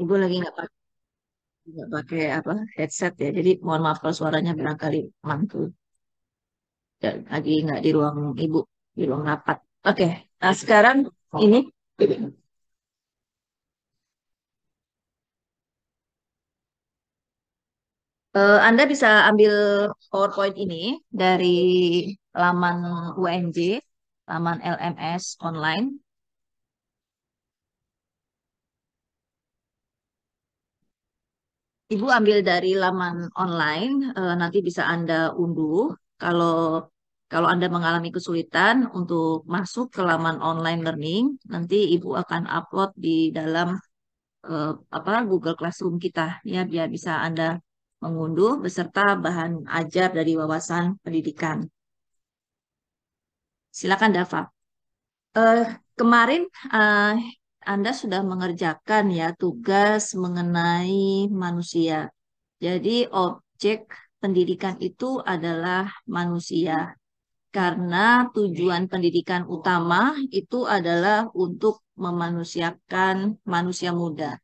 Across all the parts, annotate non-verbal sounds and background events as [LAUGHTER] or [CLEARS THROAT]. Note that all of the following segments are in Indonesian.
Ibu lagi nggak pakai nggak pakai apa headset ya, jadi mohon maaf kalau suaranya barangkali mantul. Dan ya, lagi nggak di ruang ibu, di ruang rapat. Oke, nah sekarang ini Uh, Anda bisa ambil PowerPoint ini dari laman UNJ, laman LMS online. Ibu ambil dari laman online, eh, nanti bisa Anda unduh. Kalau kalau Anda mengalami kesulitan untuk masuk ke laman online learning, nanti Ibu akan upload di dalam e, apa Google Classroom kita ya biar bisa Anda mengunduh beserta bahan ajar dari wawasan pendidikan. Silakan Dava. Uh, kemarin uh, Anda sudah mengerjakan ya tugas mengenai manusia. Jadi objek pendidikan itu adalah manusia. Karena tujuan pendidikan utama itu adalah untuk memanusiakan manusia muda.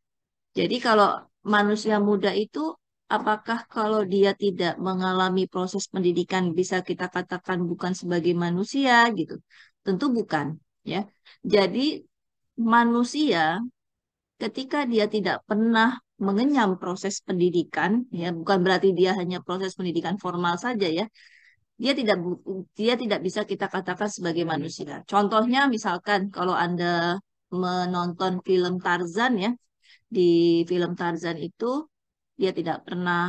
Jadi kalau manusia muda itu apakah kalau dia tidak mengalami proses pendidikan bisa kita katakan bukan sebagai manusia gitu? Tentu bukan, ya. Jadi manusia ketika dia tidak pernah mengenyam proses pendidikan, ya bukan berarti dia hanya proses pendidikan formal saja ya. Dia tidak dia tidak bisa kita katakan sebagai manusia. Contohnya misalkan kalau Anda menonton film Tarzan ya, di film Tarzan itu dia tidak pernah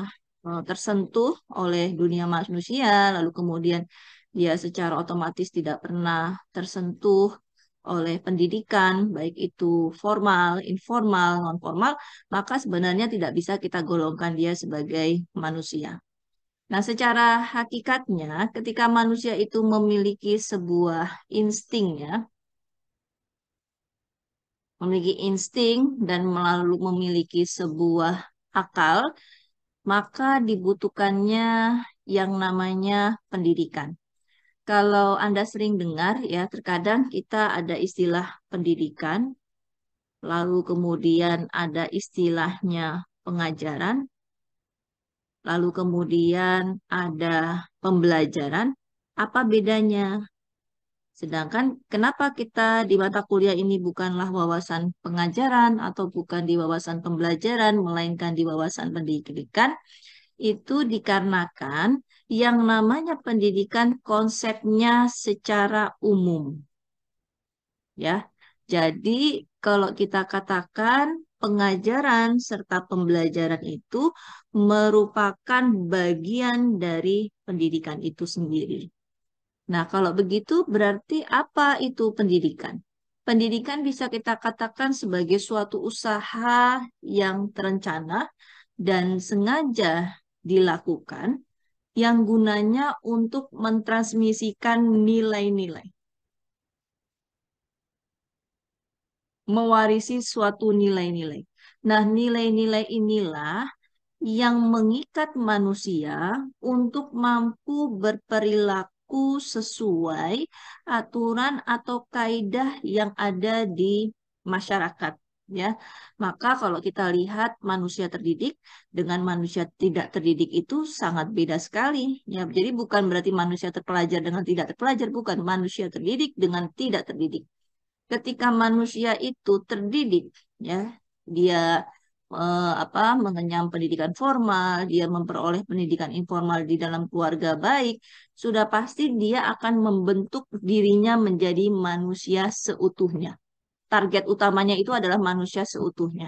eh, tersentuh oleh dunia manusia, lalu kemudian dia secara otomatis tidak pernah tersentuh oleh pendidikan, baik itu formal, informal, nonformal maka sebenarnya tidak bisa kita golongkan dia sebagai manusia. Nah, secara hakikatnya, ketika manusia itu memiliki sebuah insting ya, memiliki insting dan melalui memiliki sebuah akal, maka dibutuhkannya yang namanya pendidikan. Kalau Anda sering dengar ya, terkadang kita ada istilah pendidikan, lalu kemudian ada istilahnya pengajaran, lalu kemudian ada pembelajaran. Apa bedanya? Sedangkan kenapa kita di mata kuliah ini bukanlah wawasan pengajaran atau bukan di wawasan pembelajaran, melainkan di wawasan pendidikan, itu dikarenakan yang namanya pendidikan konsepnya secara umum. Ya. Jadi kalau kita katakan pengajaran serta pembelajaran itu merupakan bagian dari pendidikan itu sendiri. Nah, kalau begitu berarti apa itu pendidikan? Pendidikan bisa kita katakan sebagai suatu usaha yang terencana dan sengaja dilakukan yang gunanya untuk mentransmisikan nilai-nilai. Mewarisi suatu nilai-nilai. Nah, nilai-nilai inilah yang mengikat manusia untuk mampu berperilaku berlaku sesuai aturan atau kaidah yang ada di masyarakat ya. Maka kalau kita lihat manusia terdidik dengan manusia tidak terdidik itu sangat beda sekali ya. Jadi bukan berarti manusia terpelajar dengan tidak terpelajar, bukan manusia terdidik dengan tidak terdidik. Ketika manusia itu terdidik ya, dia Eh, apa mengenyam pendidikan formal, dia memperoleh pendidikan informal di dalam keluarga baik, sudah pasti dia akan membentuk dirinya menjadi manusia seutuhnya. Target utamanya itu adalah manusia seutuhnya.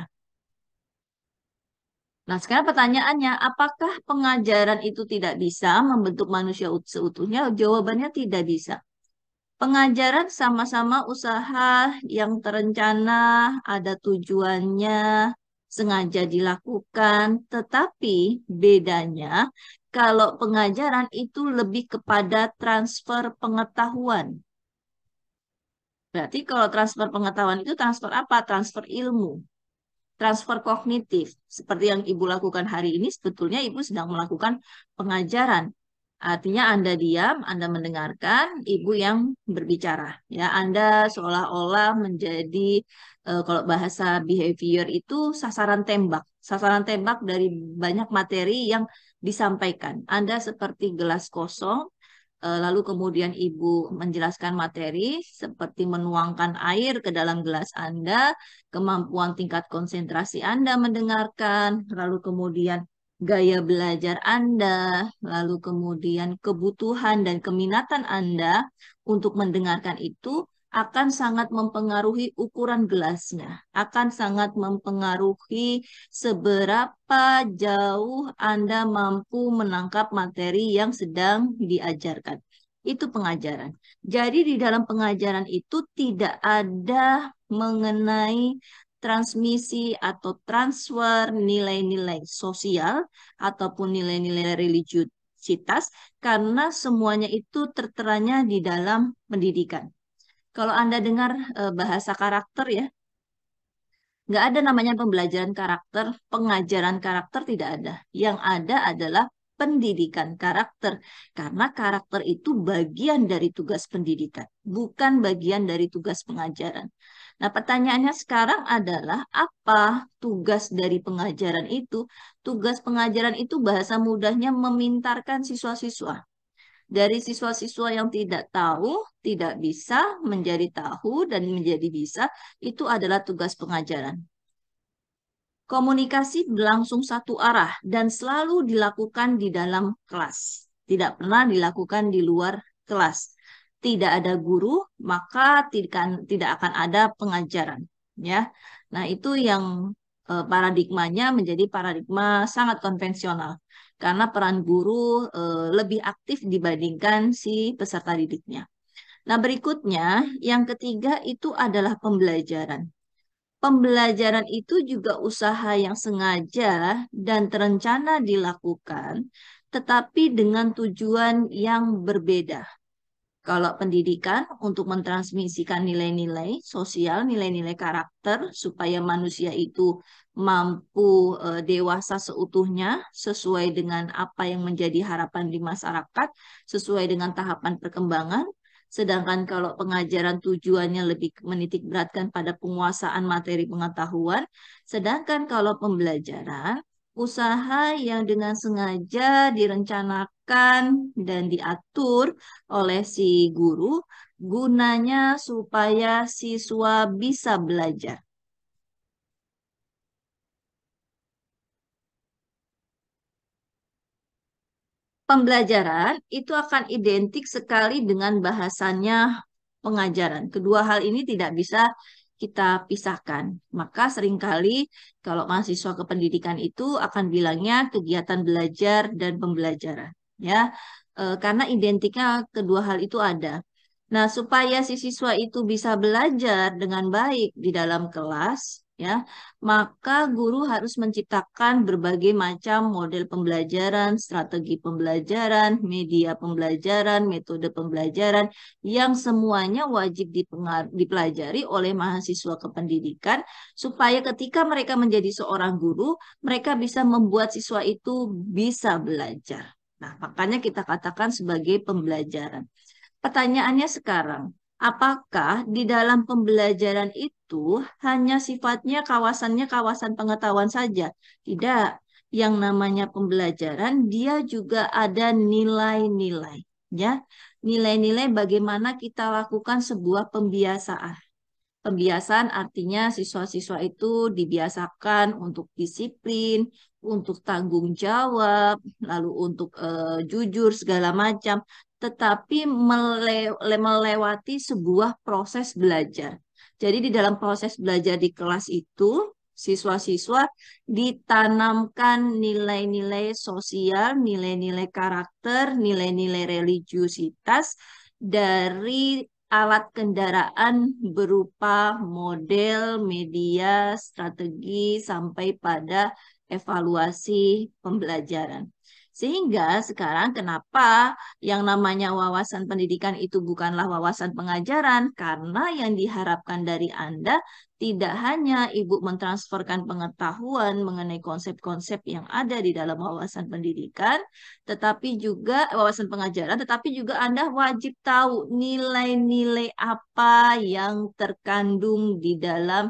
Nah, sekarang pertanyaannya, apakah pengajaran itu tidak bisa membentuk manusia seutuhnya? Jawabannya tidak bisa. Pengajaran sama-sama usaha yang terencana, ada tujuannya, sengaja dilakukan, tetapi bedanya kalau pengajaran itu lebih kepada transfer pengetahuan. Berarti kalau transfer pengetahuan itu transfer apa? Transfer ilmu. Transfer kognitif. Seperti yang Ibu lakukan hari ini, sebetulnya Ibu sedang melakukan pengajaran. Artinya Anda diam, Anda mendengarkan ibu yang berbicara. Ya, Anda seolah-olah menjadi uh, kalau bahasa behavior itu sasaran tembak, sasaran tembak dari banyak materi yang disampaikan. Anda seperti gelas kosong, uh, lalu kemudian ibu menjelaskan materi seperti menuangkan air ke dalam gelas Anda, kemampuan tingkat konsentrasi Anda mendengarkan, lalu kemudian gaya belajar Anda, lalu kemudian kebutuhan dan keminatan Anda untuk mendengarkan itu akan sangat mempengaruhi ukuran gelasnya, akan sangat mempengaruhi seberapa jauh Anda mampu menangkap materi yang sedang diajarkan. Itu pengajaran. Jadi di dalam pengajaran itu tidak ada mengenai transmisi atau transfer nilai-nilai sosial ataupun nilai-nilai religiusitas karena semuanya itu terteranya di dalam pendidikan. Kalau Anda dengar eh, bahasa karakter ya, nggak ada namanya pembelajaran karakter, pengajaran karakter tidak ada. Yang ada adalah pendidikan karakter. Karena karakter itu bagian dari tugas pendidikan, bukan bagian dari tugas pengajaran. Nah, pertanyaannya sekarang adalah apa tugas dari pengajaran itu? Tugas pengajaran itu bahasa mudahnya memintarkan siswa-siswa dari siswa-siswa yang tidak tahu, tidak bisa menjadi tahu dan menjadi bisa itu adalah tugas pengajaran. Komunikasi berlangsung satu arah dan selalu dilakukan di dalam kelas, tidak pernah dilakukan di luar kelas. Tidak ada guru, maka tidak akan ada pengajaran, ya. Nah, itu yang eh, paradigmanya menjadi paradigma sangat konvensional karena peran guru e, lebih aktif dibandingkan si peserta didiknya. Nah, berikutnya yang ketiga itu adalah pembelajaran. Pembelajaran itu juga usaha yang sengaja dan terencana dilakukan, tetapi dengan tujuan yang berbeda. Kalau pendidikan untuk mentransmisikan nilai-nilai sosial, nilai-nilai karakter supaya manusia itu mampu eh, dewasa seutuhnya sesuai dengan apa yang menjadi harapan di masyarakat, sesuai dengan tahapan perkembangan. Sedangkan kalau pengajaran tujuannya lebih menitikberatkan pada penguasaan materi pengetahuan, sedangkan kalau pembelajaran usaha yang dengan sengaja direncanakan dan diatur oleh si guru gunanya supaya siswa bisa belajar. Pembelajaran itu akan identik sekali dengan bahasanya pengajaran. Kedua hal ini tidak bisa kita pisahkan. Maka seringkali kalau mahasiswa kependidikan itu akan bilangnya kegiatan belajar dan pembelajaran, ya. E, karena identiknya kedua hal itu ada. Nah, supaya si siswa itu bisa belajar dengan baik di dalam kelas, ya, maka guru harus menciptakan berbagai macam model pembelajaran, strategi pembelajaran, media pembelajaran, metode pembelajaran yang semuanya wajib dipelajari oleh mahasiswa kependidikan supaya ketika mereka menjadi seorang guru, mereka bisa membuat siswa itu bisa belajar. Nah, makanya kita katakan sebagai pembelajaran. Pertanyaannya sekarang, Apakah di dalam pembelajaran itu hanya sifatnya kawasannya kawasan pengetahuan saja? Tidak. Yang namanya pembelajaran, dia juga ada nilai-nilai. ya Nilai-nilai bagaimana kita lakukan sebuah pembiasaan. Pembiasaan artinya siswa-siswa itu dibiasakan untuk disiplin, untuk tanggung jawab, lalu untuk e, jujur segala macam tetapi mele melewati sebuah proses belajar. Jadi di dalam proses belajar di kelas itu, siswa-siswa ditanamkan nilai-nilai sosial, nilai-nilai karakter, nilai-nilai religiusitas dari alat kendaraan berupa model, media, strategi, sampai pada evaluasi pembelajaran. Sehingga sekarang kenapa yang namanya wawasan pendidikan itu bukanlah wawasan pengajaran karena yang diharapkan dari Anda tidak hanya Ibu mentransferkan pengetahuan mengenai konsep-konsep yang ada di dalam wawasan pendidikan, tetapi juga wawasan pengajaran, tetapi juga Anda wajib tahu nilai-nilai apa yang terkandung di dalam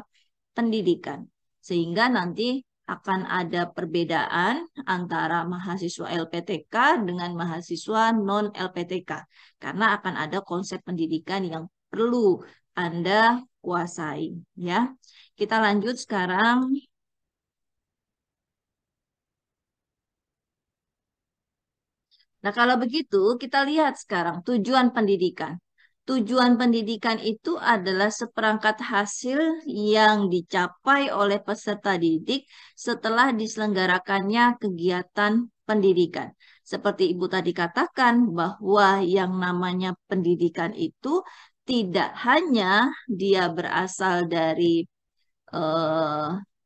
pendidikan. Sehingga nanti akan ada perbedaan antara mahasiswa LPTK dengan mahasiswa non-LPTK karena akan ada konsep pendidikan yang perlu Anda kuasai ya. Kita lanjut sekarang Nah, kalau begitu kita lihat sekarang tujuan pendidikan. Tujuan pendidikan itu adalah seperangkat hasil yang dicapai oleh peserta didik setelah diselenggarakannya kegiatan pendidikan. Seperti Ibu tadi katakan bahwa yang namanya pendidikan itu tidak hanya dia berasal dari eh,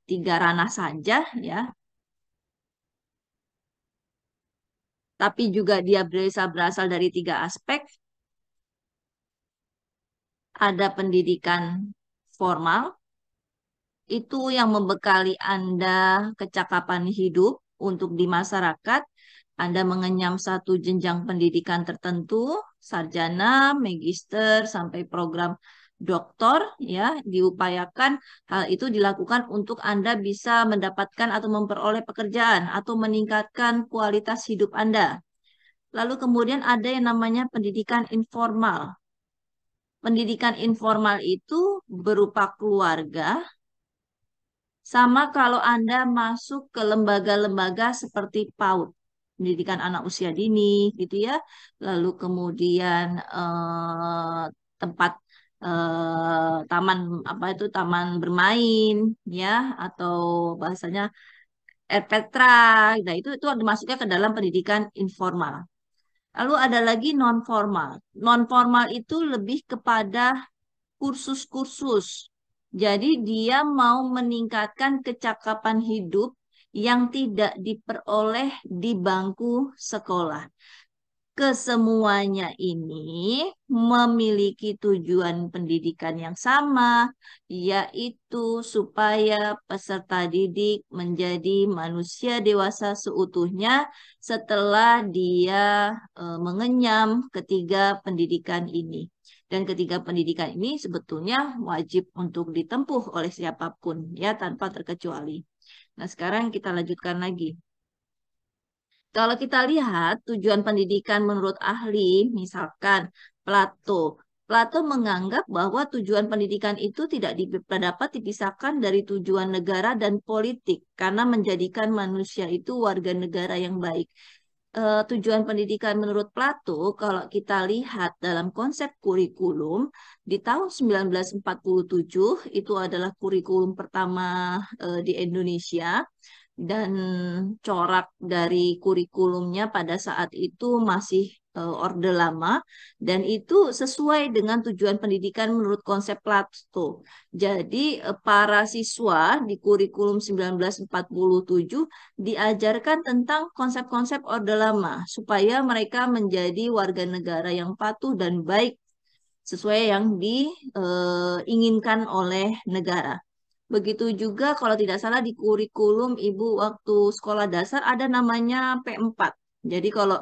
tiga ranah saja ya, tapi juga dia bisa berasal dari tiga aspek, ada pendidikan formal, itu yang membekali Anda kecakapan hidup untuk di masyarakat, Anda mengenyam satu jenjang pendidikan tertentu, sarjana, magister, sampai program doktor ya diupayakan hal itu dilakukan untuk Anda bisa mendapatkan atau memperoleh pekerjaan atau meningkatkan kualitas hidup Anda. Lalu kemudian ada yang namanya pendidikan informal pendidikan informal itu berupa keluarga, sama kalau Anda masuk ke lembaga-lembaga seperti PAUD, pendidikan anak usia dini, gitu ya. Lalu kemudian eh, tempat eh, taman apa itu taman bermain, ya, atau bahasanya Erpetra. Nah, itu itu masuknya ke dalam pendidikan informal. Lalu ada lagi non formal. Non formal itu lebih kepada kursus-kursus. Jadi dia mau meningkatkan kecakapan hidup yang tidak diperoleh di bangku sekolah kesemuanya ini memiliki tujuan pendidikan yang sama, yaitu supaya peserta didik menjadi manusia dewasa seutuhnya setelah dia e, mengenyam ketiga pendidikan ini. Dan ketiga pendidikan ini sebetulnya wajib untuk ditempuh oleh siapapun, ya, tanpa terkecuali. Nah, sekarang kita lanjutkan lagi. Kalau kita lihat tujuan pendidikan menurut ahli, misalkan Plato. Plato menganggap bahwa tujuan pendidikan itu tidak dapat dipisahkan dari tujuan negara dan politik karena menjadikan manusia itu warga negara yang baik. Uh, tujuan pendidikan menurut Plato, kalau kita lihat dalam konsep kurikulum, di tahun 1947 itu adalah kurikulum pertama uh, di Indonesia dan corak dari kurikulumnya pada saat itu masih eh, orde lama dan itu sesuai dengan tujuan pendidikan menurut konsep Plato. Jadi eh, para siswa di kurikulum 1947 diajarkan tentang konsep-konsep orde lama supaya mereka menjadi warga negara yang patuh dan baik sesuai yang diinginkan eh, oleh negara. Begitu juga kalau tidak salah di kurikulum Ibu waktu sekolah dasar ada namanya P4. Jadi kalau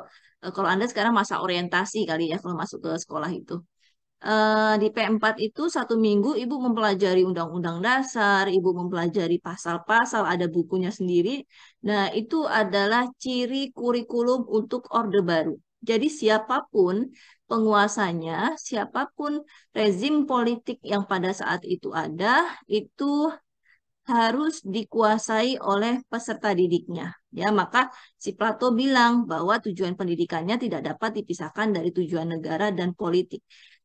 eh, kalau Anda sekarang masa orientasi kali ya kalau masuk ke sekolah itu. Eh, di P4 itu satu minggu Ibu mempelajari undang-undang dasar, Ibu mempelajari pasal-pasal, ada bukunya sendiri. Nah, itu adalah ciri kurikulum untuk Orde Baru. Jadi siapapun penguasanya, siapapun rezim politik yang pada saat itu ada, itu harus dikuasai oleh peserta didiknya. Ya, maka si Plato bilang bahwa tujuan pendidikannya tidak dapat dipisahkan dari tujuan negara dan politik.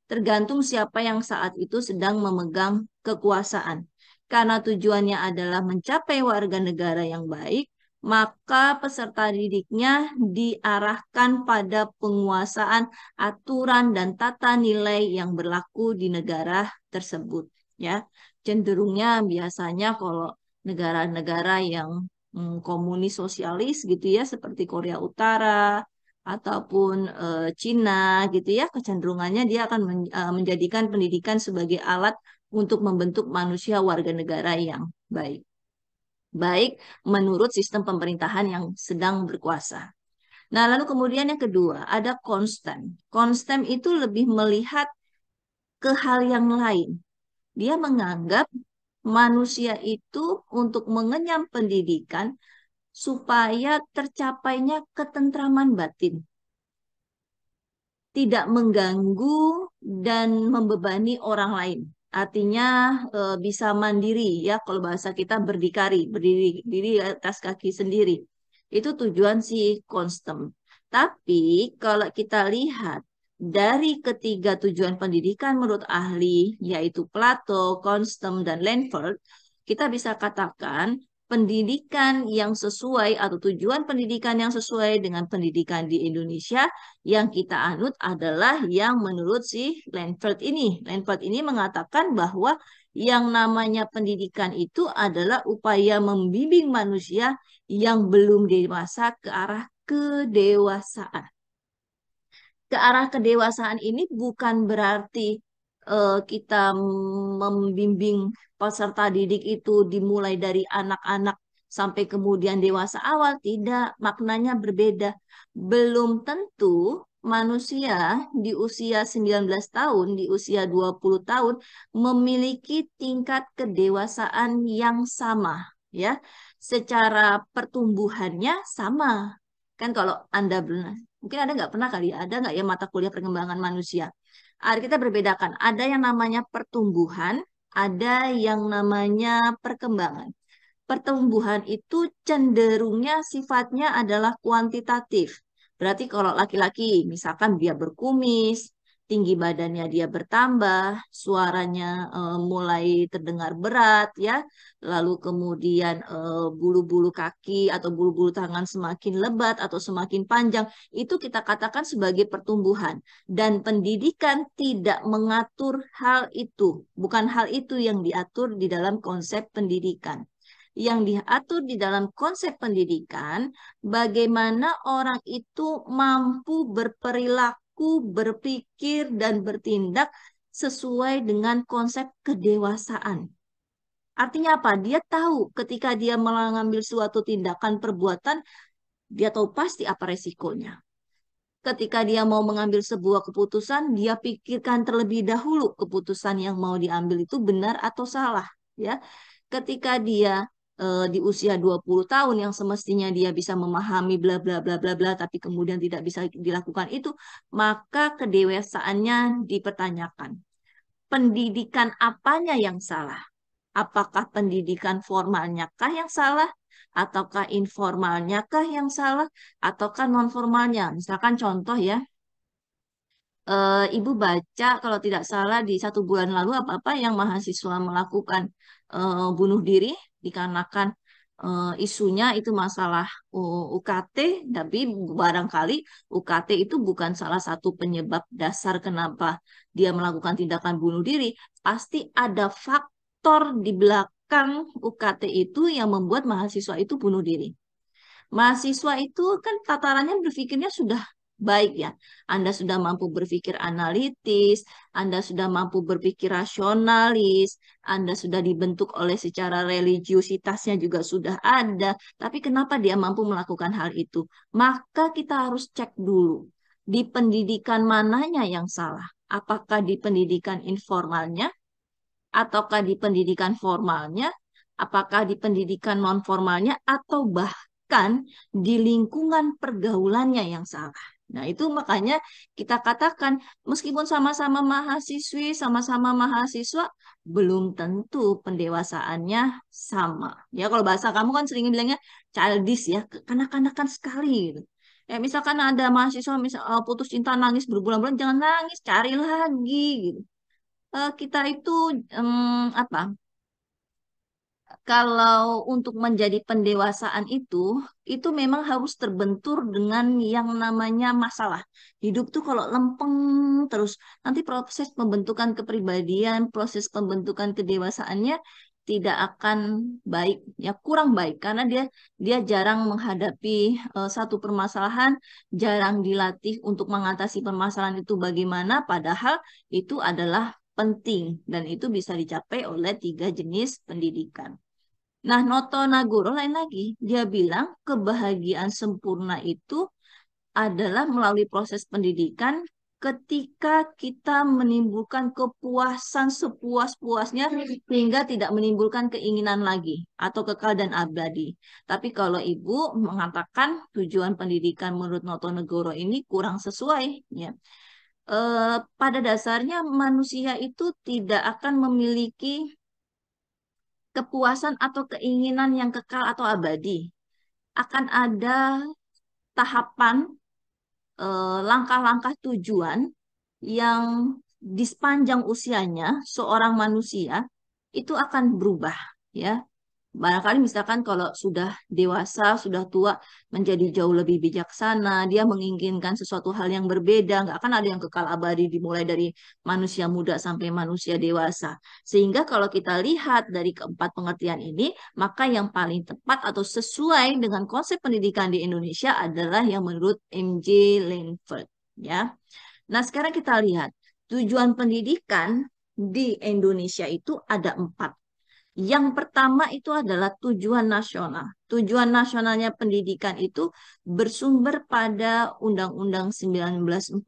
Tergantung siapa yang saat itu sedang memegang kekuasaan. Karena tujuannya adalah mencapai warga negara yang baik, maka peserta didiknya diarahkan pada penguasaan aturan dan tata nilai yang berlaku di negara tersebut ya cenderungnya biasanya kalau negara-negara yang hmm, komunis sosialis gitu ya seperti Korea Utara ataupun e, Cina gitu ya kecenderungannya dia akan men, eh, menjadikan pendidikan sebagai alat untuk membentuk manusia warga negara yang baik baik menurut sistem pemerintahan yang sedang berkuasa. Nah, lalu kemudian yang kedua, ada konstan. Konstan itu lebih melihat ke hal yang lain. Dia menganggap manusia itu untuk mengenyam pendidikan supaya tercapainya ketentraman batin. Tidak mengganggu dan membebani orang lain artinya e, bisa mandiri ya kalau bahasa kita berdikari berdiri diri atas kaki sendiri itu tujuan si konstem tapi kalau kita lihat dari ketiga tujuan pendidikan menurut ahli yaitu Plato, Konstem dan Lenford kita bisa katakan pendidikan yang sesuai atau tujuan pendidikan yang sesuai dengan pendidikan di Indonesia yang kita anut adalah yang menurut si Lanford ini. Lanford ini mengatakan bahwa yang namanya pendidikan itu adalah upaya membimbing manusia yang belum dewasa ke arah kedewasaan. Ke arah kedewasaan ini bukan berarti eh, kita membimbing peserta didik itu dimulai dari anak-anak sampai kemudian dewasa awal tidak maknanya berbeda belum tentu manusia di usia 19 tahun di usia 20 tahun memiliki tingkat kedewasaan yang sama ya secara pertumbuhannya sama kan kalau Anda mungkin ada nggak pernah kali ya, ada nggak ya mata kuliah perkembangan manusia Ah, kita berbedakan. Ada yang namanya pertumbuhan, ada yang namanya perkembangan. Pertumbuhan itu cenderungnya sifatnya adalah kuantitatif. Berarti kalau laki-laki misalkan dia berkumis, tinggi badannya dia bertambah, suaranya e, mulai terdengar berat ya, lalu kemudian eh, bulu-bulu e, kaki atau bulu-bulu tangan semakin lebat atau semakin panjang, itu kita katakan sebagai pertumbuhan. Dan pendidikan tidak mengatur hal itu, bukan hal itu yang diatur di dalam konsep pendidikan yang diatur di dalam konsep pendidikan, bagaimana orang itu mampu berperilaku berlaku, berpikir, dan bertindak sesuai dengan konsep kedewasaan. Artinya apa? Dia tahu ketika dia mengambil suatu tindakan perbuatan, dia tahu pasti apa resikonya. Ketika dia mau mengambil sebuah keputusan, dia pikirkan terlebih dahulu keputusan yang mau diambil itu benar atau salah, ya. Ketika dia uh, di usia 20 tahun yang semestinya dia bisa memahami bla bla bla bla bla tapi kemudian tidak bisa dilakukan itu, maka kedewasaannya dipertanyakan. Pendidikan apanya yang salah? Apakah pendidikan formalnya kah yang salah ataukah informalnya kah yang salah ataukah nonformalnya Misalkan contoh ya eh, ibu baca kalau tidak salah di satu bulan lalu apa apa yang mahasiswa melakukan uh, bunuh diri dikarenakan uh, isunya itu masalah uh, oh, UKT, tapi barangkali UKT itu bukan salah satu penyebab dasar kenapa dia melakukan tindakan bunuh diri. Pasti ada faktor di belakang UKT itu yang membuat mahasiswa itu bunuh diri. Mahasiswa itu kan tatarannya berpikirnya sudah baik ya. Anda sudah mampu berpikir analitis, Anda sudah mampu berpikir rasionalis, Anda sudah dibentuk oleh secara religiusitasnya juga sudah ada, tapi kenapa dia mampu melakukan hal itu? Maka kita harus cek dulu di pendidikan mananya yang salah. Apakah di pendidikan informalnya ataukah di pendidikan formalnya, apakah di pendidikan non formalnya atau bahkan di lingkungan pergaulannya yang salah. Nah, itu makanya kita katakan meskipun sama-sama mahasiswi, sama-sama mahasiswa, belum tentu pendewasaannya sama. Ya, kalau bahasa kamu kan sering bilangnya childish ya, kanak kanakan sekali gitu. Ya, misalkan ada mahasiswa misal eh, putus cinta nangis berbulan-bulan, jangan nangis, cari lagi gitu. Eh, kita itu um, apa? kalau untuk menjadi pendewasaan itu, itu memang harus terbentur dengan yang namanya masalah. Hidup tuh kalau lempeng terus, nanti proses pembentukan kepribadian, proses pembentukan kedewasaannya tidak akan baik, ya kurang baik karena dia dia jarang menghadapi uh, satu permasalahan, jarang dilatih untuk mengatasi permasalahan itu bagaimana, padahal itu adalah penting dan itu bisa dicapai oleh tiga jenis pendidikan. Nah, Noto Nagoro lain lagi. Dia bilang kebahagiaan sempurna itu adalah melalui proses pendidikan ketika kita menimbulkan kepuasan sepuas-puasnya sehingga tidak menimbulkan keinginan lagi atau kekal dan abadi. Tapi kalau Ibu mengatakan tujuan pendidikan menurut Noto Nagoro ini kurang sesuai ya eh, pada dasarnya manusia itu tidak akan memiliki kepuasan atau keinginan yang kekal atau abadi. Akan ada tahapan eh, langkah-langkah eh, tujuan yang di sepanjang usianya seorang manusia itu akan berubah ya barangkali misalkan kalau sudah dewasa, sudah tua, menjadi jauh lebih bijaksana, dia menginginkan sesuatu hal yang berbeda, nggak akan ada yang kekal abadi dimulai dari manusia muda sampai manusia dewasa. Sehingga kalau kita lihat dari keempat pengertian ini, maka yang paling tepat atau sesuai dengan konsep pendidikan di Indonesia adalah yang menurut MJ Linford Ya. Nah sekarang kita lihat, tujuan pendidikan di Indonesia itu ada empat yang pertama itu adalah tujuan nasional. Tujuan nasionalnya pendidikan itu bersumber pada Undang-Undang 1945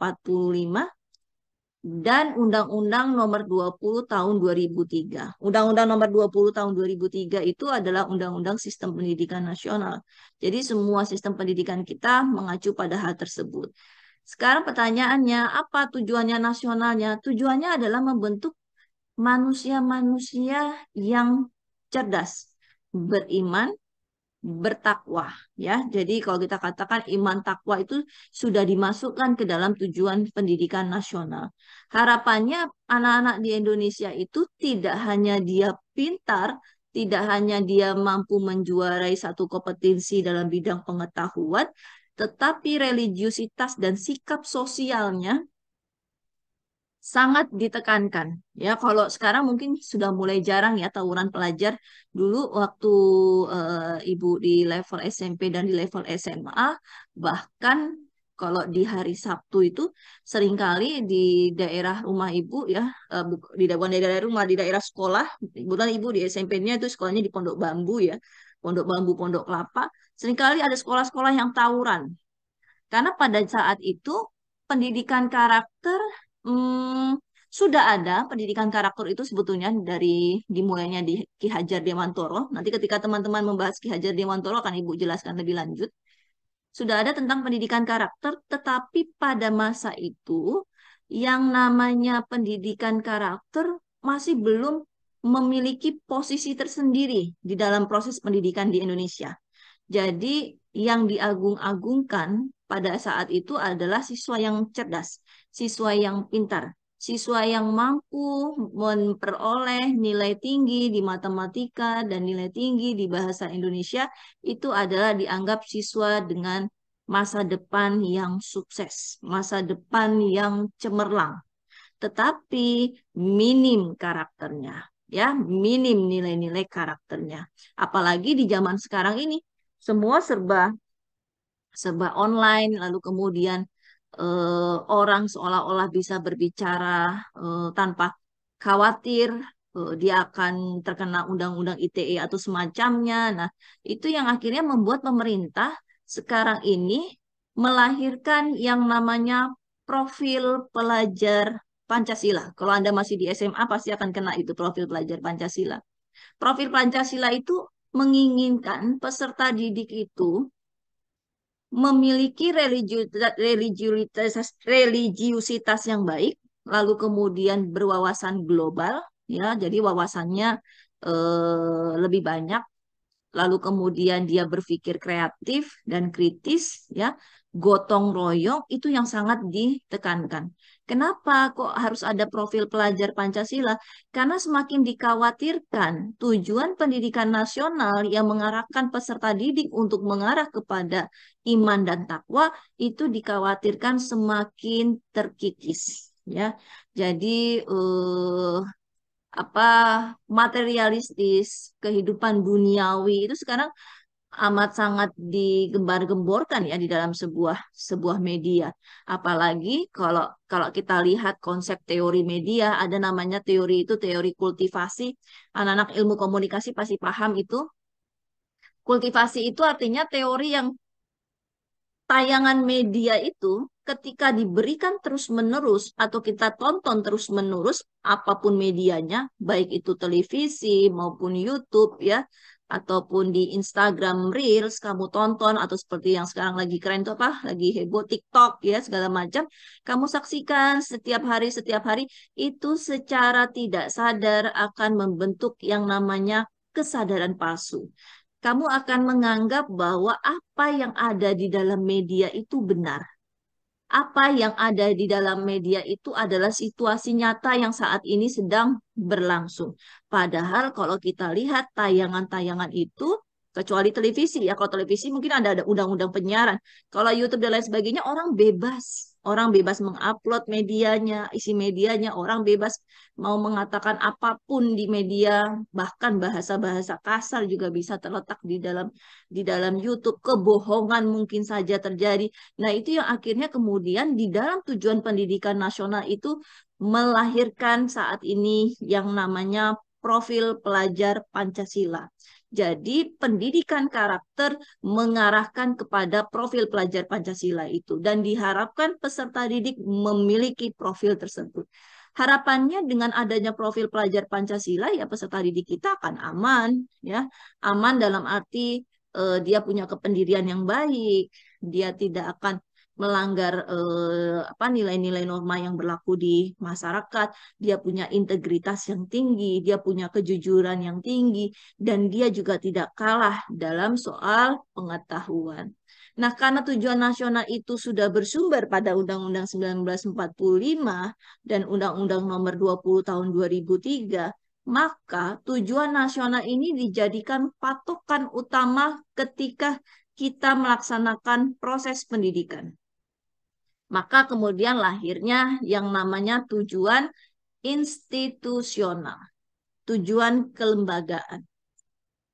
dan Undang-Undang Nomor 20 Tahun 2003. Undang-Undang Nomor 20 Tahun 2003 itu adalah Undang-Undang Sistem Pendidikan Nasional. Jadi semua sistem pendidikan kita mengacu pada hal tersebut. Sekarang pertanyaannya, apa tujuannya nasionalnya? Tujuannya adalah membentuk manusia-manusia yang cerdas, beriman, bertakwa ya. Jadi kalau kita katakan iman takwa itu sudah dimasukkan ke dalam tujuan pendidikan nasional. Harapannya anak-anak di Indonesia itu tidak hanya dia pintar, tidak hanya dia mampu menjuarai satu kompetensi dalam bidang pengetahuan, tetapi religiusitas dan sikap sosialnya sangat ditekankan ya kalau sekarang mungkin sudah mulai jarang ya tawuran pelajar dulu waktu e, ibu di level SMP dan di level SMA bahkan kalau di hari Sabtu itu seringkali di daerah rumah ibu ya e, di bukan daerah rumah di daerah sekolah bulan ibu di SMP-nya itu sekolahnya di Pondok Bambu ya Pondok Bambu Pondok Kelapa seringkali ada sekolah-sekolah yang tawuran karena pada saat itu pendidikan karakter hmm, sudah ada pendidikan karakter itu sebetulnya dari dimulainya di Ki Hajar Dewantoro. Nanti ketika teman-teman membahas Ki Hajar Dewantoro akan Ibu jelaskan lebih lanjut. Sudah ada tentang pendidikan karakter, tetapi pada masa itu yang namanya pendidikan karakter masih belum memiliki posisi tersendiri di dalam proses pendidikan di Indonesia. Jadi yang diagung-agungkan pada saat itu adalah siswa yang cerdas siswa yang pintar, siswa yang mampu memperoleh nilai tinggi di matematika dan nilai tinggi di bahasa Indonesia itu adalah dianggap siswa dengan masa depan yang sukses, masa depan yang cemerlang. Tetapi minim karakternya, ya, minim nilai-nilai karakternya. Apalagi di zaman sekarang ini semua serba serba online lalu kemudian uh, orang seolah-olah bisa berbicara uh, tanpa khawatir uh, dia akan terkena undang-undang ITE atau semacamnya. Nah, itu yang akhirnya membuat pemerintah sekarang ini melahirkan yang namanya profil pelajar Pancasila. Kalau Anda masih di SMA pasti akan kena itu profil pelajar Pancasila. Profil Pancasila itu menginginkan peserta didik itu memiliki religiusitas religiusitas yang baik, lalu kemudian berwawasan global, ya, jadi wawasannya eh, lebih banyak, lalu kemudian dia berpikir kreatif dan kritis, ya, gotong royong itu yang sangat ditekankan. Kenapa kok harus ada profil pelajar Pancasila? Karena semakin dikhawatirkan tujuan pendidikan nasional yang mengarahkan peserta didik untuk mengarah kepada iman dan takwa itu dikhawatirkan semakin terkikis ya. Jadi eh, apa materialistis kehidupan duniawi itu sekarang amat sangat digembar-gemborkan ya di dalam sebuah sebuah media. Apalagi kalau kalau kita lihat konsep teori media, ada namanya teori itu teori kultivasi. Anak-anak ilmu komunikasi pasti paham itu. Kultivasi itu artinya teori yang tayangan media itu ketika diberikan terus-menerus atau kita tonton terus-menerus apapun medianya, baik itu televisi maupun YouTube ya, ataupun di Instagram Reels kamu tonton atau seperti yang sekarang lagi keren itu apa lagi heboh TikTok ya segala macam kamu saksikan setiap hari setiap hari itu secara tidak sadar akan membentuk yang namanya kesadaran palsu kamu akan menganggap bahwa apa yang ada di dalam media itu benar apa yang ada di dalam media itu adalah situasi nyata yang saat ini sedang berlangsung. Padahal kalau kita lihat tayangan-tayangan itu, kecuali televisi ya, kalau televisi mungkin ada undang-undang penyiaran. Kalau YouTube dan lain sebagainya orang bebas orang bebas mengupload medianya, isi medianya, orang bebas mau mengatakan apapun di media, bahkan bahasa-bahasa kasar juga bisa terletak di dalam di dalam YouTube, kebohongan mungkin saja terjadi. Nah, itu yang akhirnya kemudian di dalam tujuan pendidikan nasional itu melahirkan saat ini yang namanya profil pelajar Pancasila. Jadi pendidikan karakter mengarahkan kepada profil pelajar Pancasila itu dan diharapkan peserta didik memiliki profil tersebut. Harapannya dengan adanya profil pelajar Pancasila ya peserta didik kita akan aman ya. Aman dalam arti eh, dia punya kependirian yang baik, dia tidak akan melanggar eh, apa nilai-nilai norma yang berlaku di masyarakat, dia punya integritas yang tinggi, dia punya kejujuran yang tinggi dan dia juga tidak kalah dalam soal pengetahuan. Nah, karena tujuan nasional itu sudah bersumber pada Undang-Undang 1945 dan Undang-Undang Nomor 20 Tahun 2003, maka tujuan nasional ini dijadikan patokan utama ketika kita melaksanakan proses pendidikan. Maka kemudian lahirnya yang namanya tujuan institusional, tujuan kelembagaan.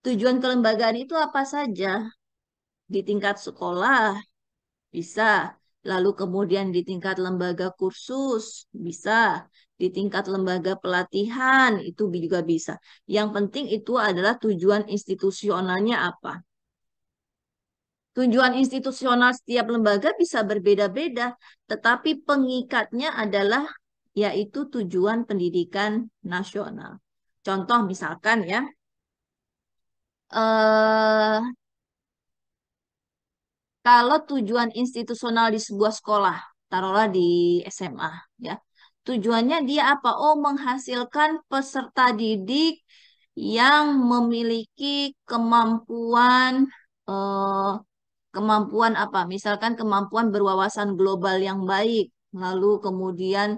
Tujuan kelembagaan itu apa saja? Di tingkat sekolah bisa, lalu kemudian di tingkat lembaga kursus bisa, di tingkat lembaga pelatihan itu juga bisa. Yang penting itu adalah tujuan institusionalnya apa. Tujuan institusional setiap lembaga bisa berbeda-beda, tetapi pengikatnya adalah yaitu tujuan pendidikan nasional. Contoh misalkan ya, eh, kalau tujuan institusional di sebuah sekolah, taruhlah di SMA ya, tujuannya dia apa? Oh menghasilkan peserta didik yang memiliki kemampuan eh, kemampuan apa? Misalkan kemampuan berwawasan global yang baik, lalu kemudian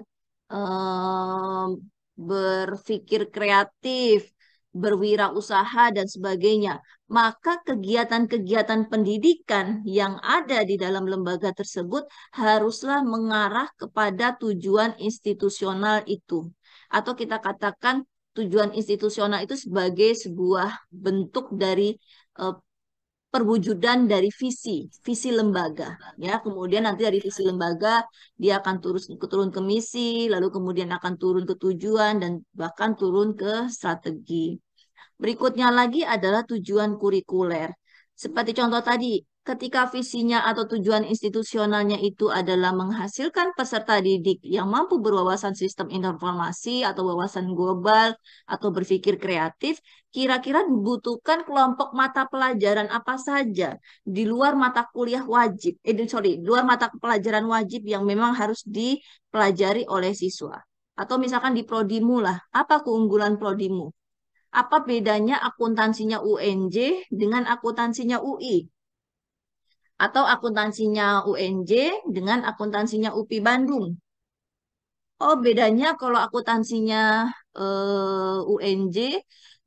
um, berpikir kreatif, berwirausaha dan sebagainya. Maka kegiatan-kegiatan pendidikan yang ada di dalam lembaga tersebut haruslah mengarah kepada tujuan institusional itu. Atau kita katakan tujuan institusional itu sebagai sebuah bentuk dari eh, perwujudan dari visi, visi lembaga, ya. Kemudian nanti dari visi lembaga dia akan turun turun ke misi, lalu kemudian akan turun ke tujuan dan bahkan turun ke strategi. Berikutnya lagi adalah tujuan kurikuler. Seperti contoh tadi, ketika visinya atau tujuan institusionalnya itu adalah menghasilkan peserta didik yang mampu berwawasan sistem informasi atau wawasan global atau berpikir kreatif, kira-kira dibutuhkan kelompok mata pelajaran apa saja di luar mata kuliah wajib, eh sorry, luar mata pelajaran wajib yang memang harus dipelajari oleh siswa. Atau misalkan di prodimu lah, apa keunggulan prodimu? Apa bedanya akuntansinya UNJ dengan akuntansinya UI? atau akuntansinya UNJ dengan akuntansinya UPI Bandung. Oh, bedanya kalau akuntansinya eh, UNJ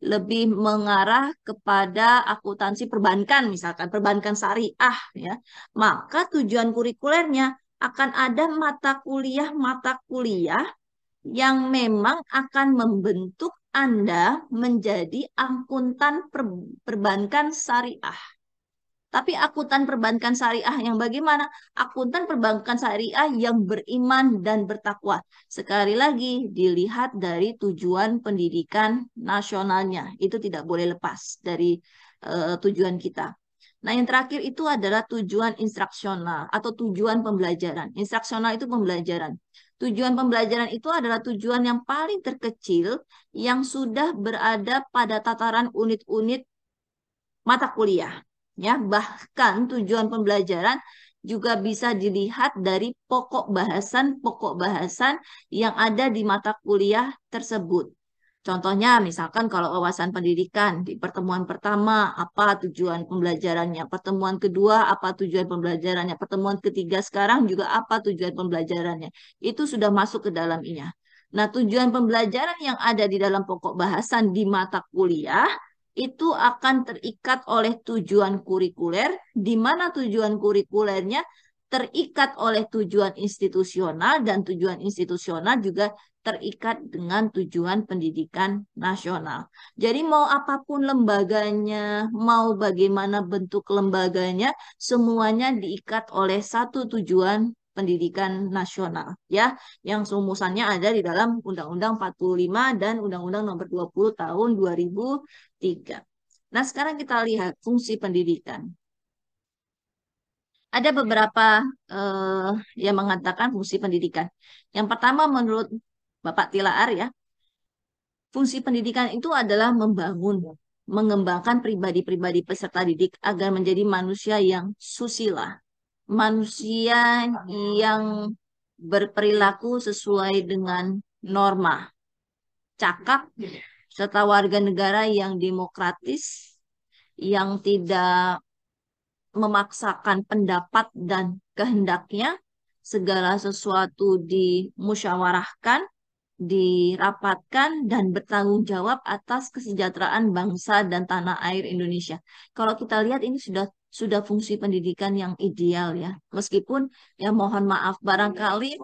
lebih mengarah kepada akuntansi perbankan misalkan perbankan syariah ya maka tujuan kurikulernya akan ada mata kuliah mata kuliah yang memang akan membentuk Anda menjadi akuntan per, perbankan syariah tapi akuntan perbankan syariah yang bagaimana? Akuntan perbankan syariah yang beriman dan bertakwa. Sekali lagi, dilihat dari tujuan pendidikan nasionalnya. Itu tidak boleh lepas dari uh, tujuan kita. Nah, yang terakhir itu adalah tujuan instruksional atau tujuan pembelajaran. Instruksional itu pembelajaran. Tujuan pembelajaran itu adalah tujuan yang paling terkecil yang sudah berada pada tataran unit-unit mata kuliah. Ya, bahkan tujuan pembelajaran juga bisa dilihat dari pokok bahasan-pokok bahasan yang ada di mata kuliah tersebut. Contohnya misalkan kalau wawasan pendidikan di pertemuan pertama apa tujuan pembelajarannya, pertemuan kedua apa tujuan pembelajarannya, pertemuan ketiga sekarang juga apa tujuan pembelajarannya. Itu sudah masuk ke dalam INYA. Nah, tujuan pembelajaran yang ada di dalam pokok bahasan di mata kuliah itu akan terikat oleh tujuan kurikuler, di mana tujuan kurikulernya terikat oleh tujuan institusional dan tujuan institusional juga terikat dengan tujuan pendidikan nasional. Jadi mau apapun lembaganya, mau bagaimana bentuk lembaganya, semuanya diikat oleh satu tujuan pendidikan nasional ya yang rumusannya ada di dalam Undang-Undang 45 dan Undang-Undang nomor 20 tahun 2000 tiga. Nah, sekarang kita lihat fungsi pendidikan. Ada beberapa uh, yang mengatakan fungsi pendidikan. Yang pertama menurut Bapak Tilaar ya, fungsi pendidikan itu adalah membangun, mengembangkan pribadi-pribadi peserta didik agar menjadi manusia yang susila, manusia yang berperilaku sesuai dengan norma, cakap, serta warga negara yang demokratis, yang tidak memaksakan pendapat dan kehendaknya, segala sesuatu dimusyawarahkan, dirapatkan, dan bertanggung jawab atas kesejahteraan bangsa dan tanah air Indonesia. Kalau kita lihat ini sudah sudah fungsi pendidikan yang ideal ya. Meskipun ya mohon maaf barangkali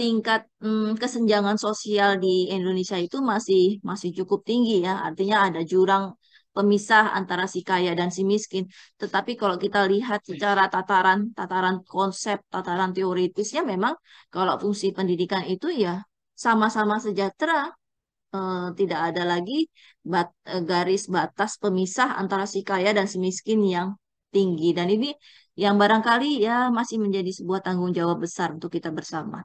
tingkat hmm, kesenjangan sosial di Indonesia itu masih masih cukup tinggi ya. Artinya ada jurang pemisah antara si kaya dan si miskin. Tetapi kalau kita lihat secara tataran tataran konsep, tataran teoritisnya memang kalau fungsi pendidikan itu ya sama-sama sejahtera. Eh, tidak ada lagi bat, eh, garis batas pemisah antara si kaya dan si miskin yang tinggi dan ini yang barangkali ya masih menjadi sebuah tanggung jawab besar untuk kita bersama.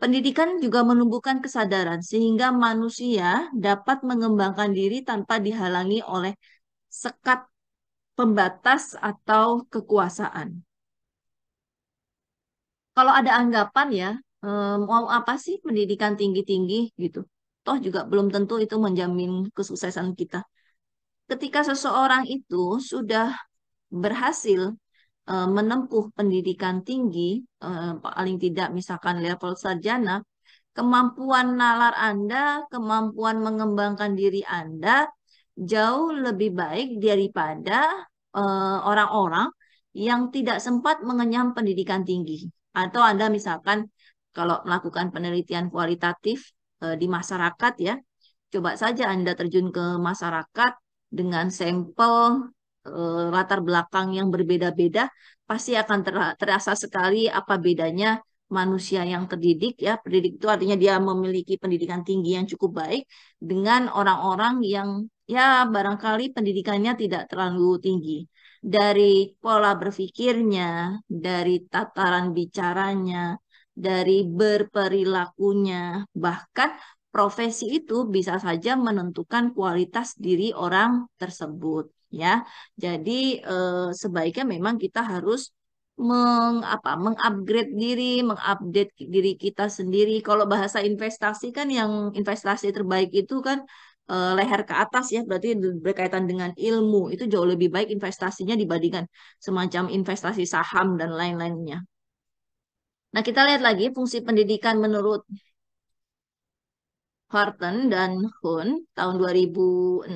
Pendidikan juga menumbuhkan kesadaran sehingga manusia dapat mengembangkan diri tanpa dihalangi oleh sekat pembatas atau kekuasaan. Kalau ada anggapan ya, eh, mau apa sih pendidikan tinggi-tinggi gitu. Toh juga belum tentu itu menjamin kesuksesan kita. Ketika seseorang itu sudah berhasil uh, menempuh pendidikan tinggi, uh, paling tidak misalkan level sarjana, kemampuan nalar Anda, kemampuan mengembangkan diri Anda jauh lebih baik daripada eh, orang-orang uh, yang tidak sempat mengenyam pendidikan tinggi. Atau Anda misalkan kalau melakukan penelitian kualitatif uh, di masyarakat ya, coba saja Anda terjun ke masyarakat dengan sampel Eh, latar belakang yang berbeda-beda, pasti akan terasa sekali apa bedanya manusia yang terdidik ya pendidik itu artinya dia memiliki pendidikan tinggi yang cukup baik dengan orang-orang yang ya barangkali pendidikannya tidak terlalu tinggi dari pola berpikirnya dari tataran bicaranya dari berperilakunya bahkan profesi itu bisa saja menentukan kualitas diri orang tersebut ya. Jadi eh, sebaiknya memang kita harus mengapa mengupgrade diri, mengupdate diri kita sendiri. Kalau bahasa investasi kan yang investasi terbaik itu kan eh, leher ke atas ya, berarti berkaitan dengan ilmu. Itu jauh lebih baik investasinya dibandingkan semacam investasi saham dan lain-lainnya. Nah, kita lihat lagi fungsi pendidikan menurut Horton dan Hun tahun 2006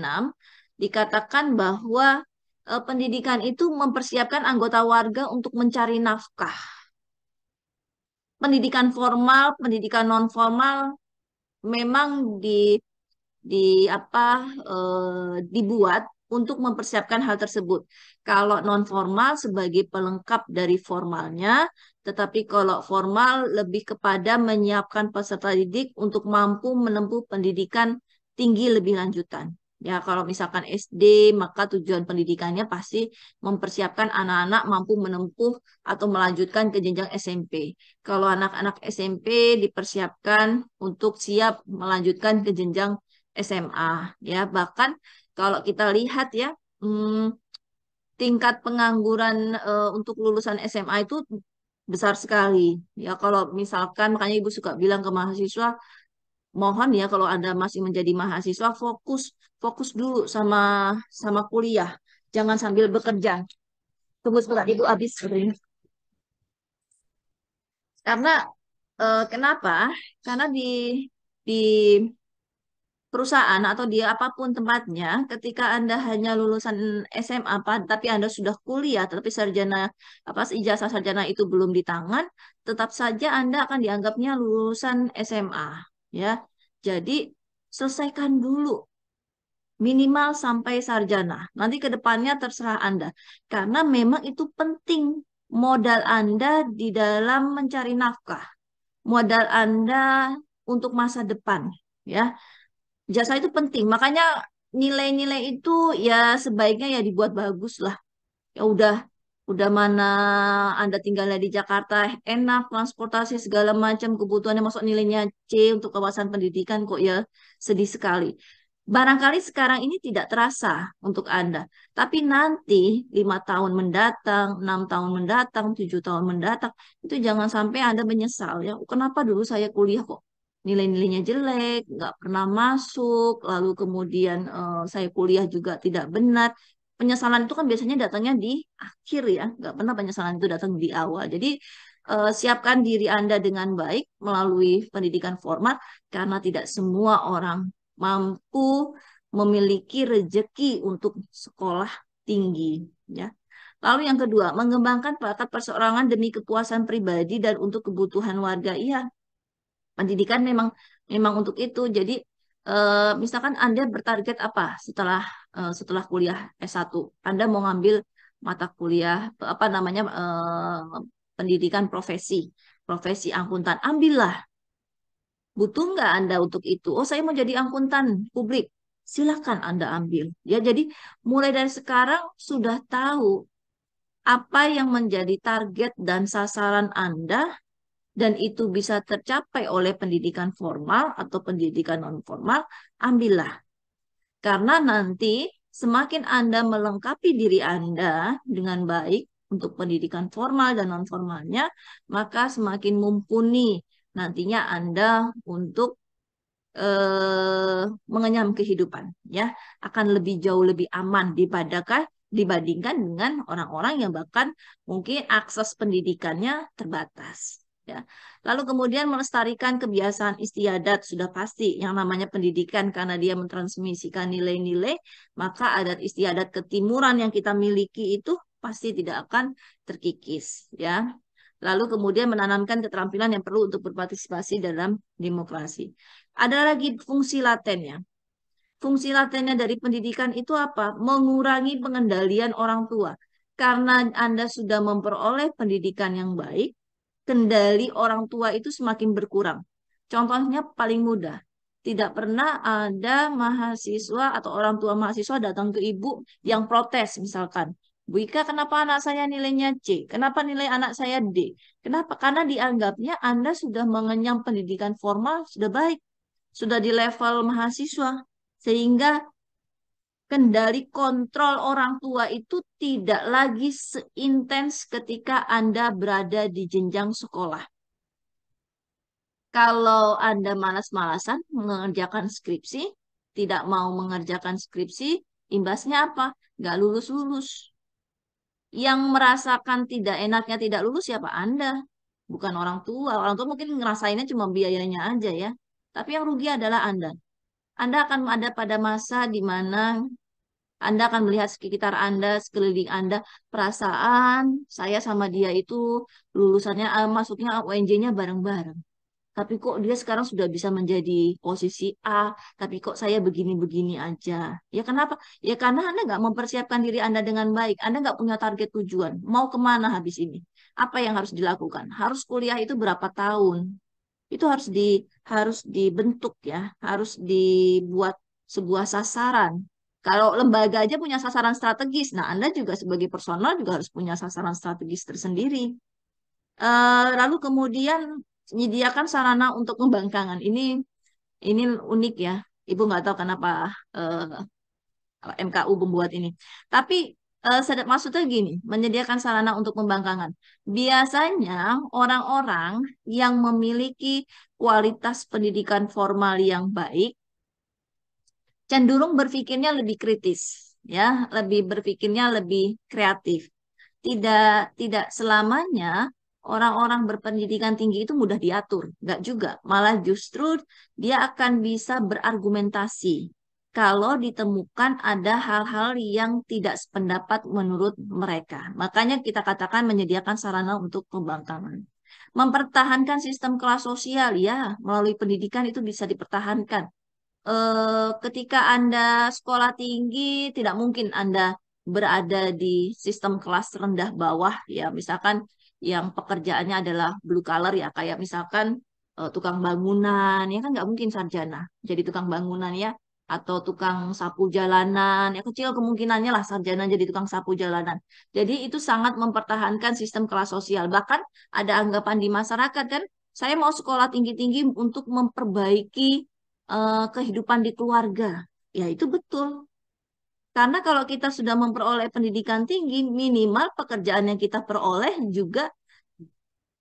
dikatakan bahwa uh, pendidikan itu mempersiapkan anggota warga untuk mencari nafkah. Pendidikan formal, pendidikan non formal memang di di apa uh, dibuat untuk mempersiapkan hal tersebut. Kalau non formal sebagai pelengkap dari formalnya, tetapi kalau formal lebih kepada menyiapkan peserta didik untuk mampu menempuh pendidikan tinggi lebih lanjutan. Ya, kalau misalkan SD, maka tujuan pendidikannya pasti mempersiapkan anak-anak mampu menempuh atau melanjutkan ke jenjang SMP. Kalau anak-anak SMP dipersiapkan untuk siap melanjutkan ke jenjang SMA, ya. Bahkan kalau kita lihat ya, hmm, tingkat pengangguran e, untuk lulusan SMA itu besar sekali. Ya, kalau misalkan makanya Ibu suka bilang ke mahasiswa mohon ya kalau Anda masih menjadi mahasiswa fokus fokus dulu sama sama kuliah jangan sambil bekerja tunggu sebentar ibu habis sering karena eh, kenapa karena di di perusahaan atau di apapun tempatnya, ketika Anda hanya lulusan SMA tapi Anda sudah kuliah tapi sarjana apa ijazah sarjana itu belum di tangan, tetap saja Anda akan dianggapnya lulusan SMA, ya. Jadi selesaikan dulu minimal sampai sarjana. Nanti ke depannya terserah Anda. Karena memang itu penting modal Anda di dalam mencari nafkah. Modal Anda untuk masa depan, ya. Jasa itu penting. Makanya nilai-nilai itu ya sebaiknya ya dibuat bagus lah. Ya udah udah mana Anda tinggalnya di Jakarta, enak transportasi segala macam kebutuhannya masuk nilainya C untuk kawasan pendidikan kok ya sedih sekali. Barangkali sekarang ini tidak terasa untuk Anda, tapi nanti lima tahun mendatang, enam tahun mendatang, tujuh tahun mendatang, itu jangan sampai Anda menyesal ya. Kenapa dulu saya kuliah kok nilai-nilainya jelek, nggak pernah masuk, lalu kemudian uh, saya kuliah juga tidak benar. Penyesalan itu kan biasanya datangnya di akhir ya, nggak pernah penyesalan itu datang di awal. Jadi uh, siapkan diri Anda dengan baik melalui pendidikan format karena tidak semua orang mampu memiliki rejeki untuk sekolah tinggi ya. Lalu yang kedua, mengembangkan bakat perseorangan demi kepuasan pribadi dan untuk kebutuhan warga. Iya. Pendidikan memang memang untuk itu. Jadi eh, misalkan Anda bertarget apa setelah eh, setelah kuliah S1? Anda mau ngambil mata kuliah apa namanya eh, pendidikan profesi, profesi angkutan, Ambillah Butuh nggak Anda untuk itu? Oh, saya mau jadi angkutan publik. Silahkan Anda ambil. Ya, jadi mulai dari sekarang sudah tahu apa yang menjadi target dan sasaran Anda dan itu bisa tercapai oleh pendidikan formal atau pendidikan non formal, ambillah. Karena nanti semakin Anda melengkapi diri Anda dengan baik untuk pendidikan formal dan non formalnya, maka semakin mumpuni nantinya Anda untuk eh, mengenyam kehidupan ya akan lebih jauh lebih aman dibadakan dibandingkan dengan orang-orang yang bahkan mungkin akses pendidikannya terbatas ya. Lalu kemudian melestarikan kebiasaan istiadat sudah pasti yang namanya pendidikan karena dia mentransmisikan nilai-nilai, maka adat istiadat ketimuran yang kita miliki itu pasti tidak akan terkikis ya lalu kemudian menanamkan keterampilan yang perlu untuk berpartisipasi dalam demokrasi. Ada lagi fungsi latennya. Fungsi latennya dari pendidikan itu apa? Mengurangi pengendalian orang tua. Karena Anda sudah memperoleh pendidikan yang baik, kendali orang tua itu semakin berkurang. Contohnya paling mudah. Tidak pernah ada mahasiswa atau orang tua mahasiswa datang ke ibu yang protes misalkan Bu Ika, kenapa anak saya nilainya C? Kenapa nilai anak saya D? Kenapa? Karena dianggapnya Anda sudah mengenyam pendidikan formal, sudah baik, sudah di level mahasiswa, sehingga kendali kontrol orang tua itu tidak lagi seintens ketika Anda berada di jenjang sekolah. Kalau Anda malas-malasan mengerjakan skripsi, tidak mau mengerjakan skripsi, imbasnya apa? Gak lulus-lulus. Yang merasakan tidak enaknya tidak lulus siapa Anda? Bukan orang tua. Orang tua mungkin ngerasainnya cuma biayanya aja ya. Tapi yang rugi adalah Anda. Anda akan ada pada masa di mana anda akan melihat sekitar Anda, sekeliling Anda, perasaan saya sama dia itu lulusannya, eh, masuknya UNJ-nya bareng-bareng tapi kok dia sekarang sudah bisa menjadi posisi A, tapi kok saya begini-begini aja. Ya kenapa? Ya karena Anda nggak mempersiapkan diri Anda dengan baik. Anda nggak punya target tujuan. Mau kemana habis ini? Apa yang harus dilakukan? Harus kuliah itu berapa tahun? Itu harus di harus dibentuk ya, harus dibuat sebuah sasaran. Kalau lembaga aja punya sasaran strategis, nah Anda juga sebagai personal juga harus punya sasaran strategis tersendiri. Eh, lalu kemudian menyediakan sarana untuk pembangkangan ini ini unik ya ibu nggak tahu kenapa uh, eh, MKU membuat ini tapi uh, maksudnya gini menyediakan sarana untuk pembangkangan biasanya orang-orang yang memiliki kualitas pendidikan formal yang baik cenderung berpikirnya lebih kritis ya lebih berpikirnya lebih kreatif tidak tidak selamanya orang-orang berpendidikan tinggi itu mudah diatur, nggak juga. Malah justru dia akan bisa berargumentasi kalau ditemukan ada hal-hal yang tidak sependapat menurut mereka. Makanya kita katakan menyediakan sarana untuk pembangkangan. Mempertahankan sistem kelas sosial, ya, melalui pendidikan itu bisa dipertahankan. E, ketika Anda sekolah tinggi, tidak mungkin Anda berada di sistem kelas rendah bawah, ya, misalkan yang pekerjaannya adalah blue collar ya kayak misalkan uh, tukang bangunan ya kan nggak mungkin sarjana jadi tukang bangunan ya atau tukang sapu jalanan ya kecil kemungkinannya lah sarjana jadi tukang sapu jalanan jadi itu sangat mempertahankan sistem kelas sosial bahkan ada anggapan di masyarakat kan saya mau sekolah tinggi tinggi untuk memperbaiki uh, kehidupan di keluarga ya itu betul karena kalau kita sudah memperoleh pendidikan tinggi, minimal pekerjaan yang kita peroleh juga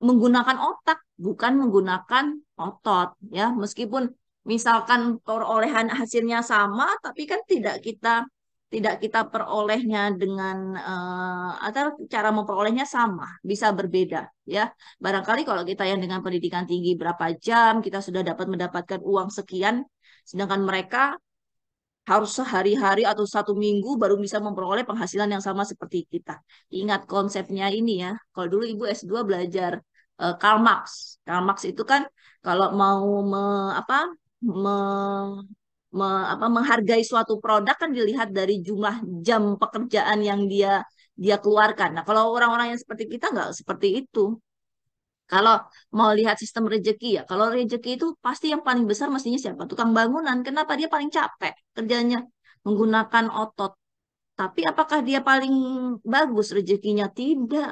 menggunakan otak, bukan menggunakan otot, ya. Meskipun misalkan perolehan hasilnya sama, tapi kan tidak kita tidak kita perolehnya dengan uh, atau cara memperolehnya sama, bisa berbeda ya. Barangkali kalau kita yang dengan pendidikan tinggi berapa jam kita sudah dapat mendapatkan uang sekian, sedangkan mereka harus sehari-hari atau satu minggu baru bisa memperoleh penghasilan yang sama seperti kita. Ingat konsepnya ini ya. Kalau dulu Ibu S2 belajar uh, Karl Marx. Karl Marx itu kan kalau mau me, apa me, me, apa menghargai suatu produk kan dilihat dari jumlah jam pekerjaan yang dia dia keluarkan. Nah, kalau orang-orang yang seperti kita nggak seperti itu. Kalau mau lihat sistem rejeki ya, kalau rejeki itu pasti yang paling besar mestinya siapa? Tukang bangunan. Kenapa dia paling capek kerjanya menggunakan otot? Tapi apakah dia paling bagus rezekinya? Tidak.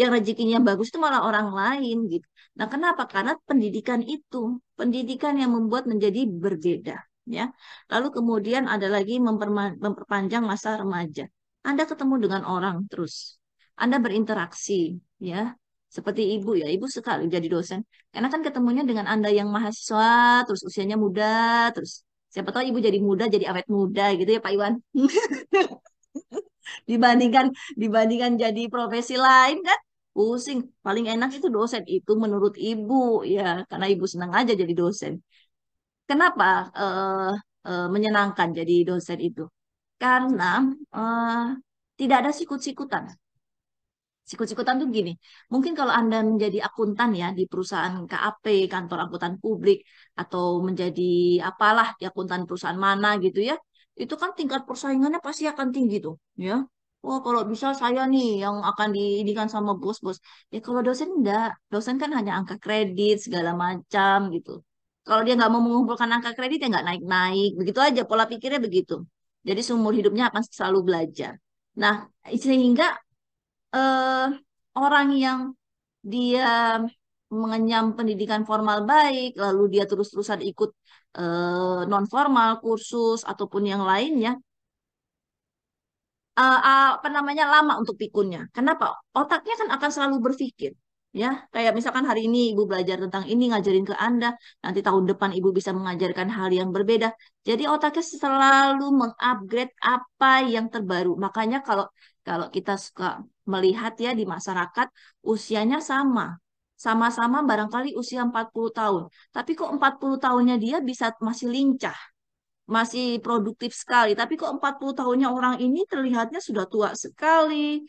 Yang rezekinya bagus itu malah orang lain gitu. Nah, kenapa? Karena pendidikan itu, pendidikan yang membuat menjadi berbeda ya. Lalu kemudian ada lagi memperpanjang masa remaja. Anda ketemu dengan orang terus. Anda berinteraksi ya seperti ibu ya, ibu sekali jadi dosen. Karena kan ketemunya dengan Anda yang mahasiswa, terus usianya muda, terus siapa tahu ibu jadi muda, jadi awet muda gitu ya Pak Iwan. [LAUGHS] dibandingkan dibandingkan jadi profesi lain kan pusing. Paling enak itu dosen itu menurut ibu ya, karena ibu senang aja jadi dosen. Kenapa uh, uh, menyenangkan jadi dosen itu? Karena uh, tidak ada sikut-sikutan sikut-sikutan tuh gini. Mungkin kalau Anda menjadi akuntan ya di perusahaan KAP, kantor akuntan publik atau menjadi apalah di akuntan perusahaan mana gitu ya. Itu kan tingkat persaingannya pasti akan tinggi tuh, ya. Wah, kalau bisa saya nih yang akan diidikan sama bos-bos. Ya kalau dosen enggak, dosen kan hanya angka kredit segala macam gitu. Kalau dia nggak mau mengumpulkan angka kredit ya nggak naik-naik, begitu aja pola pikirnya begitu. Jadi seumur hidupnya akan selalu belajar. Nah, sehingga uh, orang yang dia mengenyam pendidikan formal baik, lalu dia terus-terusan ikut uh, eh, non formal kursus ataupun yang lainnya, uh, apa namanya lama untuk pikunnya. Kenapa? Otaknya kan akan selalu berpikir. Ya, kayak misalkan hari ini ibu belajar tentang ini ngajarin ke Anda, nanti tahun depan ibu bisa mengajarkan hal yang berbeda. Jadi otaknya selalu mengupgrade apa yang terbaru. Makanya kalau kalau kita suka melihat ya di masyarakat usianya sama. Sama-sama barangkali usia 40 tahun. Tapi kok 40 tahunnya dia bisa masih lincah masih produktif sekali. Tapi kok 40 tahunnya orang ini terlihatnya sudah tua sekali,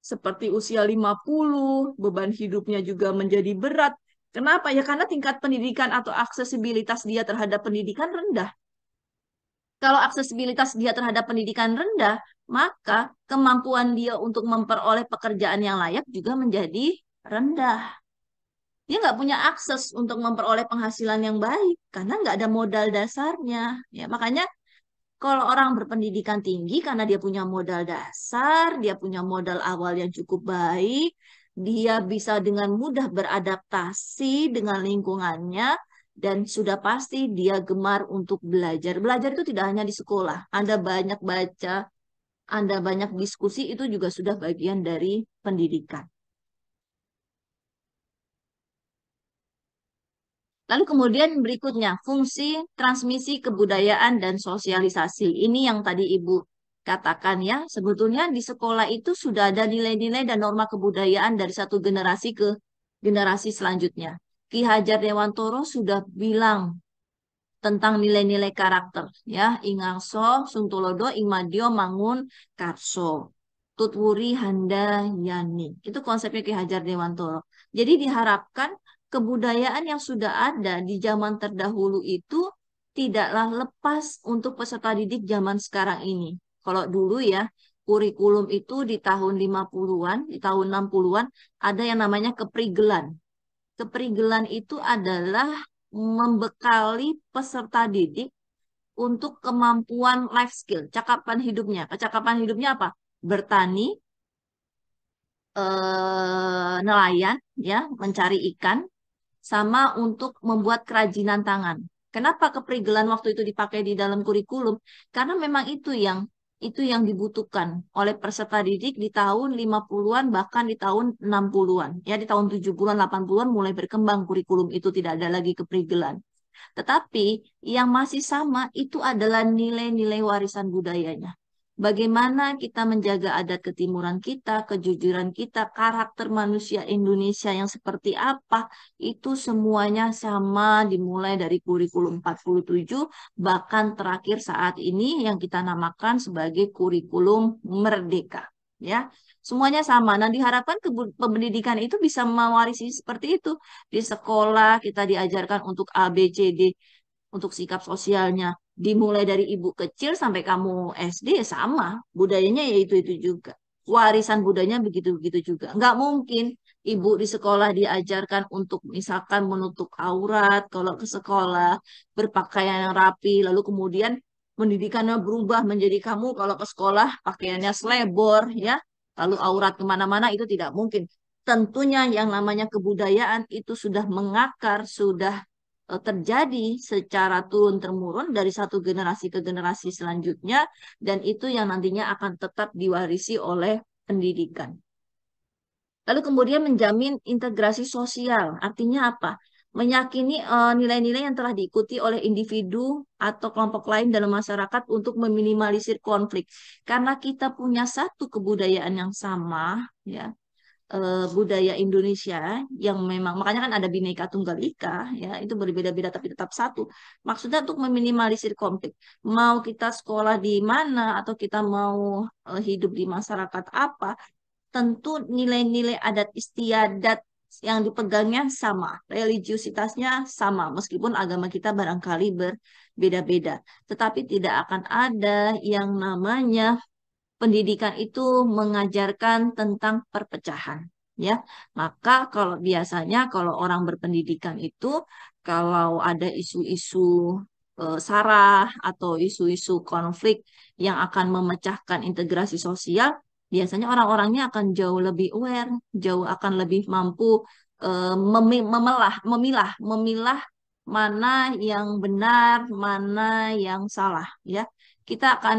seperti usia 50, beban hidupnya juga menjadi berat. Kenapa? Ya karena tingkat pendidikan atau aksesibilitas dia terhadap pendidikan rendah. Kalau aksesibilitas dia terhadap pendidikan rendah, maka kemampuan dia untuk memperoleh pekerjaan yang layak juga menjadi rendah. Dia nggak punya akses untuk memperoleh penghasilan yang baik karena nggak ada modal dasarnya. Ya, makanya kalau orang berpendidikan tinggi karena dia punya modal dasar, dia punya modal awal yang cukup baik, dia bisa dengan mudah beradaptasi dengan lingkungannya, dan sudah pasti dia gemar untuk belajar. Belajar itu tidak hanya di sekolah. Anda banyak baca anda banyak diskusi itu juga sudah bagian dari pendidikan. Lalu kemudian berikutnya, fungsi transmisi kebudayaan dan sosialisasi. Ini yang tadi Ibu katakan ya, sebetulnya di sekolah itu sudah ada nilai-nilai dan norma kebudayaan dari satu generasi ke generasi selanjutnya. Ki Hajar Dewantoro sudah bilang tentang nilai-nilai karakter ya ingangso suntulodo ingmadio mangun karso tutwuri handa, yani itu konsepnya Ki Hajar Dewantoro jadi diharapkan kebudayaan yang sudah ada di zaman terdahulu itu tidaklah lepas untuk peserta didik zaman sekarang ini kalau dulu ya kurikulum itu di tahun 50-an di tahun 60-an ada yang namanya keprigelan keprigelan itu adalah membekali peserta didik untuk kemampuan life skill, cakapan hidupnya. Kecakapan hidupnya apa? Bertani, eh, nelayan, ya, mencari ikan, sama untuk membuat kerajinan tangan. Kenapa keprigelan waktu itu dipakai di dalam kurikulum? Karena memang itu yang itu yang dibutuhkan oleh peserta didik di tahun 50-an bahkan di tahun 60-an. Ya di tahun 70-an, 80-an mulai berkembang kurikulum itu tidak ada lagi keprigelan. Tetapi yang masih sama itu adalah nilai-nilai warisan budayanya bagaimana kita menjaga adat ketimuran kita, kejujuran kita, karakter manusia Indonesia yang seperti apa, itu semuanya sama dimulai dari kurikulum 47, bahkan terakhir saat ini yang kita namakan sebagai kurikulum merdeka. Ya, semuanya sama. Nah, diharapkan pendidikan itu bisa mewarisi seperti itu. Di sekolah kita diajarkan untuk ABCD untuk sikap sosialnya dimulai dari ibu kecil sampai kamu SD ya sama budayanya yaitu itu itu juga warisan budayanya begitu begitu juga nggak mungkin ibu di sekolah diajarkan untuk misalkan menutup aurat kalau ke sekolah berpakaian yang rapi lalu kemudian pendidikannya berubah menjadi kamu kalau ke sekolah pakaiannya selebor ya lalu aurat kemana-mana itu tidak mungkin tentunya yang namanya kebudayaan itu sudah mengakar sudah Eh, terjadi secara turun temurun dari satu generasi ke generasi selanjutnya dan itu yang nantinya akan tetap diwarisi oleh pendidikan. Lalu kemudian menjamin integrasi sosial. Artinya apa? Menyakini eh, nilai-nilai uh, yang telah diikuti oleh individu atau kelompok lain dalam masyarakat untuk meminimalisir konflik. Karena kita punya satu kebudayaan yang sama, ya uh, budaya Indonesia yang memang makanya kan ada bineka tunggal ika ya itu berbeda-beda tapi tetap satu maksudnya untuk meminimalisir konflik mau kita sekolah di mana atau kita mau uh, hidup di masyarakat apa tentu nilai-nilai adat istiadat yang dipegangnya sama, religiusitasnya sama, meskipun agama kita barangkali berbeda-beda. Tetapi tidak akan ada yang namanya pendidikan itu mengajarkan tentang perpecahan ya. Maka kalau biasanya kalau orang berpendidikan itu kalau ada isu-isu eh, sara atau isu-isu konflik yang akan memecahkan integrasi sosial, biasanya orang-orangnya akan jauh lebih aware, jauh akan lebih mampu e, eh, mem memelah, memilah, memilah mana yang benar, mana yang salah, ya. Kita akan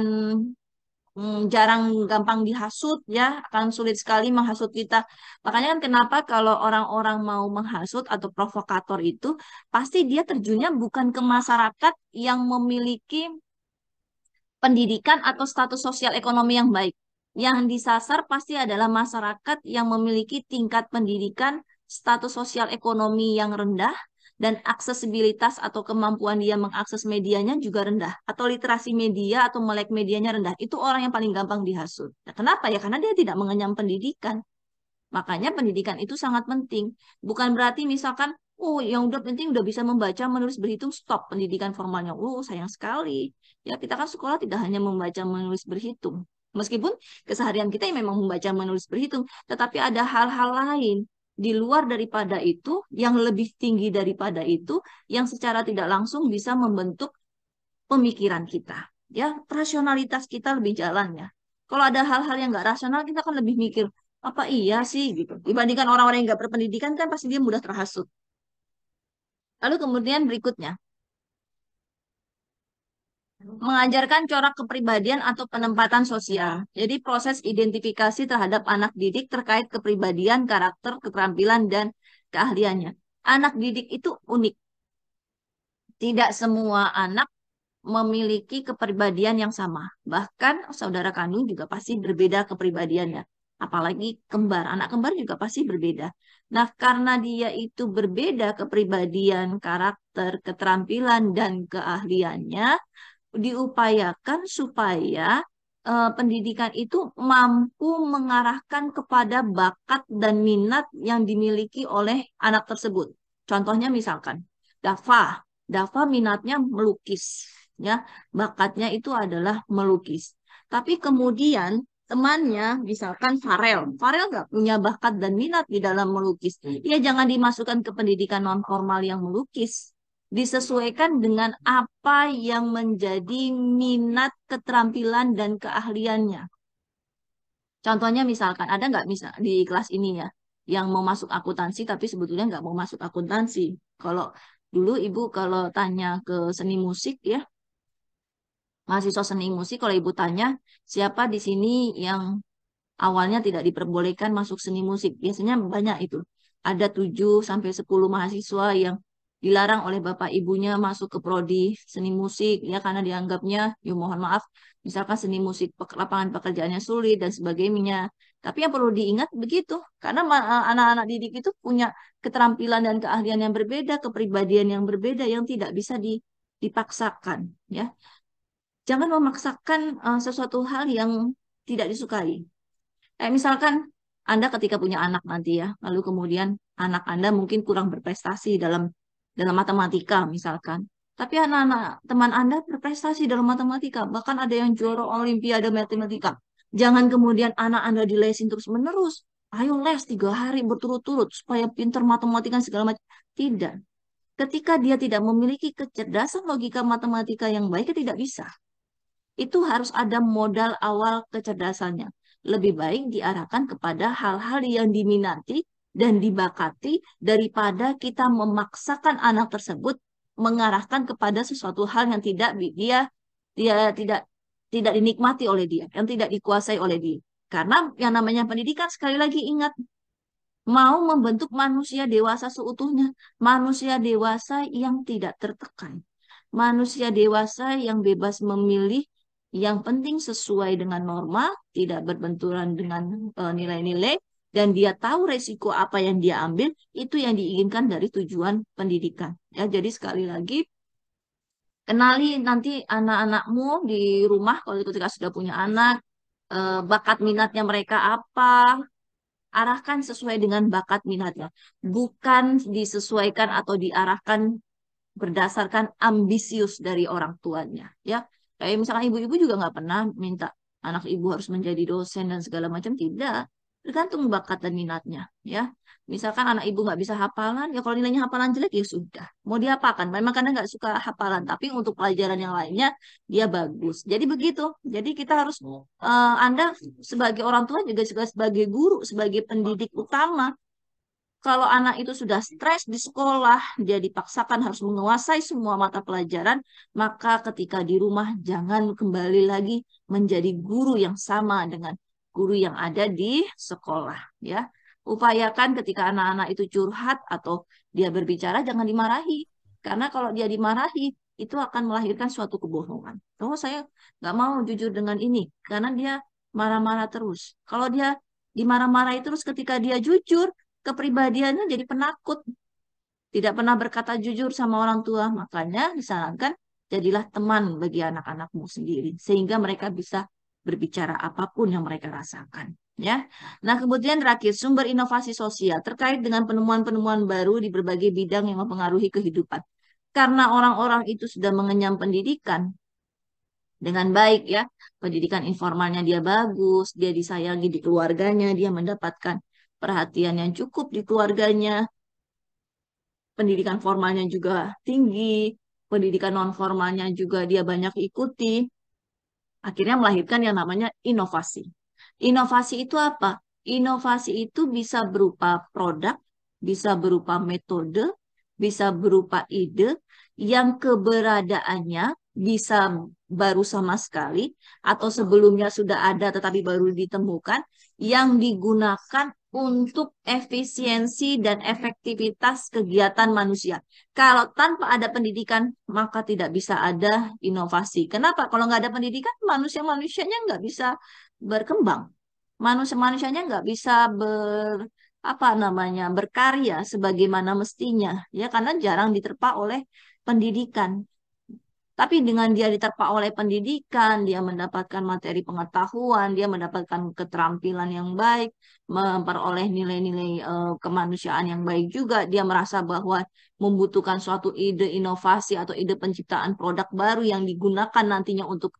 hmm, jarang gampang dihasut ya akan sulit sekali menghasut kita makanya kan kenapa kalau orang-orang mau menghasut atau provokator itu pasti dia terjunnya bukan ke masyarakat yang memiliki pendidikan atau status sosial ekonomi yang baik yang disasar pasti adalah masyarakat yang memiliki tingkat pendidikan status sosial ekonomi yang rendah dan aksesibilitas atau kemampuan dia mengakses medianya juga rendah atau literasi media atau melek medianya rendah itu orang yang paling gampang dihasut. Nah, kenapa ya? Karena dia tidak mengenyam pendidikan. Makanya pendidikan itu sangat penting. Bukan berarti misalkan oh yang udah penting udah bisa membaca, menulis, berhitung stop pendidikan formalnya. Oh sayang sekali. Ya kita kan sekolah tidak hanya membaca, menulis, berhitung. Meskipun keseharian kita ya memang membaca, menulis, berhitung, tetapi ada hal-hal lain di luar daripada itu, yang lebih tinggi daripada itu, yang secara tidak langsung bisa membentuk pemikiran kita. Ya, rasionalitas kita lebih jalan ya. Kalau ada hal-hal yang nggak rasional, kita kan lebih mikir, apa iya sih gitu. Dibandingkan orang-orang yang nggak berpendidikan kan pasti dia mudah terhasut. Lalu kemudian berikutnya, mengajarkan corak kepribadian atau penempatan sosial. Jadi proses identifikasi terhadap anak didik terkait kepribadian, karakter, keterampilan, dan keahliannya. Anak didik itu unik. Tidak semua anak memiliki kepribadian yang sama. Bahkan saudara kandung juga pasti berbeda kepribadiannya. Apalagi kembar. Anak kembar juga pasti berbeda. Nah, karena dia itu berbeda kepribadian, karakter, keterampilan, dan keahliannya, diupayakan supaya uh, pendidikan itu mampu mengarahkan kepada bakat dan minat yang dimiliki oleh anak tersebut. Contohnya misalkan Dafa, Dafa minatnya melukis, ya bakatnya itu adalah melukis. Tapi kemudian temannya misalkan Farel. Farel nggak punya bakat dan minat di dalam melukis. Ya jangan dimasukkan ke pendidikan non formal yang melukis disesuaikan dengan apa yang menjadi minat, keterampilan, dan keahliannya. Contohnya misalkan, ada nggak misal di kelas ini ya, yang mau masuk akuntansi tapi sebetulnya nggak mau masuk akuntansi. Kalau dulu ibu kalau tanya ke seni musik ya, mahasiswa seni musik kalau ibu tanya siapa di sini yang awalnya tidak diperbolehkan masuk seni musik. Biasanya banyak itu. Ada 7 sampai 10 mahasiswa yang dilarang oleh bapak ibunya masuk ke prodi seni musik ya karena dianggapnya ya mohon maaf misalkan seni musik lapangan pekerjaannya sulit dan sebagainya tapi yang perlu diingat begitu karena eh, anak-anak didik itu punya keterampilan dan keahlian yang berbeda kepribadian yang berbeda yang tidak bisa dipaksakan ya jangan memaksakan uh, sesuatu hal yang tidak disukai kayak eh, misalkan anda ketika punya anak nanti ya lalu kemudian anak Anda mungkin kurang berprestasi dalam dalam matematika misalkan. Tapi anak-anak teman Anda berprestasi dalam matematika, bahkan ada yang juara olimpiade matematika. Jangan kemudian anak Anda dilesin terus-menerus. Ayo les tiga hari berturut-turut supaya pinter matematika segala macam. Tidak. Ketika dia tidak memiliki kecerdasan logika matematika yang baik, dia tidak bisa. Itu harus ada modal awal kecerdasannya. Lebih baik diarahkan kepada hal-hal yang diminati dan dibakati daripada kita memaksakan anak tersebut mengarahkan kepada sesuatu hal yang tidak dia dia tidak tidak dinikmati oleh dia, yang tidak dikuasai oleh dia. Karena yang namanya pendidikan sekali lagi ingat mau membentuk manusia dewasa seutuhnya, manusia dewasa yang tidak tertekan, manusia dewasa yang bebas memilih yang penting sesuai dengan norma, tidak berbenturan dengan eh, nilai-nilai, uh, dan dia tahu resiko apa yang dia ambil itu yang diinginkan dari tujuan pendidikan ya jadi sekali lagi kenali nanti anak-anakmu di rumah kalau ketika sudah punya anak eh, bakat minatnya mereka apa arahkan sesuai dengan bakat minatnya bukan disesuaikan atau diarahkan berdasarkan ambisius dari orang tuanya ya kayak misalnya ibu-ibu juga nggak pernah minta anak ibu harus menjadi dosen dan segala macam tidak tergantung bakat dan minatnya ya misalkan anak ibu nggak bisa hafalan ya kalau nilainya hafalan jelek ya sudah mau diapakan memang karena nggak suka hafalan tapi untuk pelajaran yang lainnya dia bagus jadi begitu jadi kita harus uh, anda sebagai orang tua juga, juga sebagai guru sebagai pendidik utama kalau anak itu sudah stres di sekolah, dia dipaksakan harus menguasai semua mata pelajaran, maka ketika di rumah jangan kembali lagi menjadi guru yang sama dengan guru yang ada di sekolah ya upayakan ketika anak-anak itu curhat atau dia berbicara jangan dimarahi karena kalau dia dimarahi itu akan melahirkan suatu kebohongan oh saya nggak mau jujur dengan ini karena dia marah-marah terus kalau dia dimarah-marahi terus ketika dia jujur kepribadiannya jadi penakut tidak pernah berkata jujur sama orang tua makanya disarankan jadilah teman bagi anak-anakmu sendiri sehingga mereka bisa berbicara apapun yang mereka rasakan ya. Nah, kemudian terakhir sumber inovasi sosial terkait dengan penemuan-penemuan baru di berbagai bidang yang mempengaruhi kehidupan. Karena orang-orang itu sudah mengenyam pendidikan dengan baik ya, pendidikan informalnya dia bagus, dia disayangi di keluarganya, dia mendapatkan perhatian yang cukup di keluarganya. Pendidikan formalnya juga tinggi, pendidikan non formalnya juga dia banyak ikuti akhirnya melahirkan yang namanya inovasi. Inovasi itu apa? Inovasi itu bisa berupa produk, bisa berupa metode, bisa berupa ide yang keberadaannya bisa baru sama sekali atau sebelumnya sudah ada tetapi baru ditemukan yang digunakan untuk efisiensi dan efektivitas kegiatan manusia. Kalau tanpa ada pendidikan, maka tidak bisa ada inovasi. Kenapa? Kalau nggak ada pendidikan, manusia-manusianya nggak bisa berkembang. Manusia-manusianya nggak bisa ber apa namanya berkarya sebagaimana mestinya ya karena jarang diterpa oleh pendidikan tapi dengan dia diterpa oleh pendidikan, dia mendapatkan materi pengetahuan, dia mendapatkan keterampilan yang baik, memperoleh nilai-nilai e, kemanusiaan yang baik juga, dia merasa bahwa membutuhkan suatu ide inovasi atau ide penciptaan produk baru yang digunakan nantinya untuk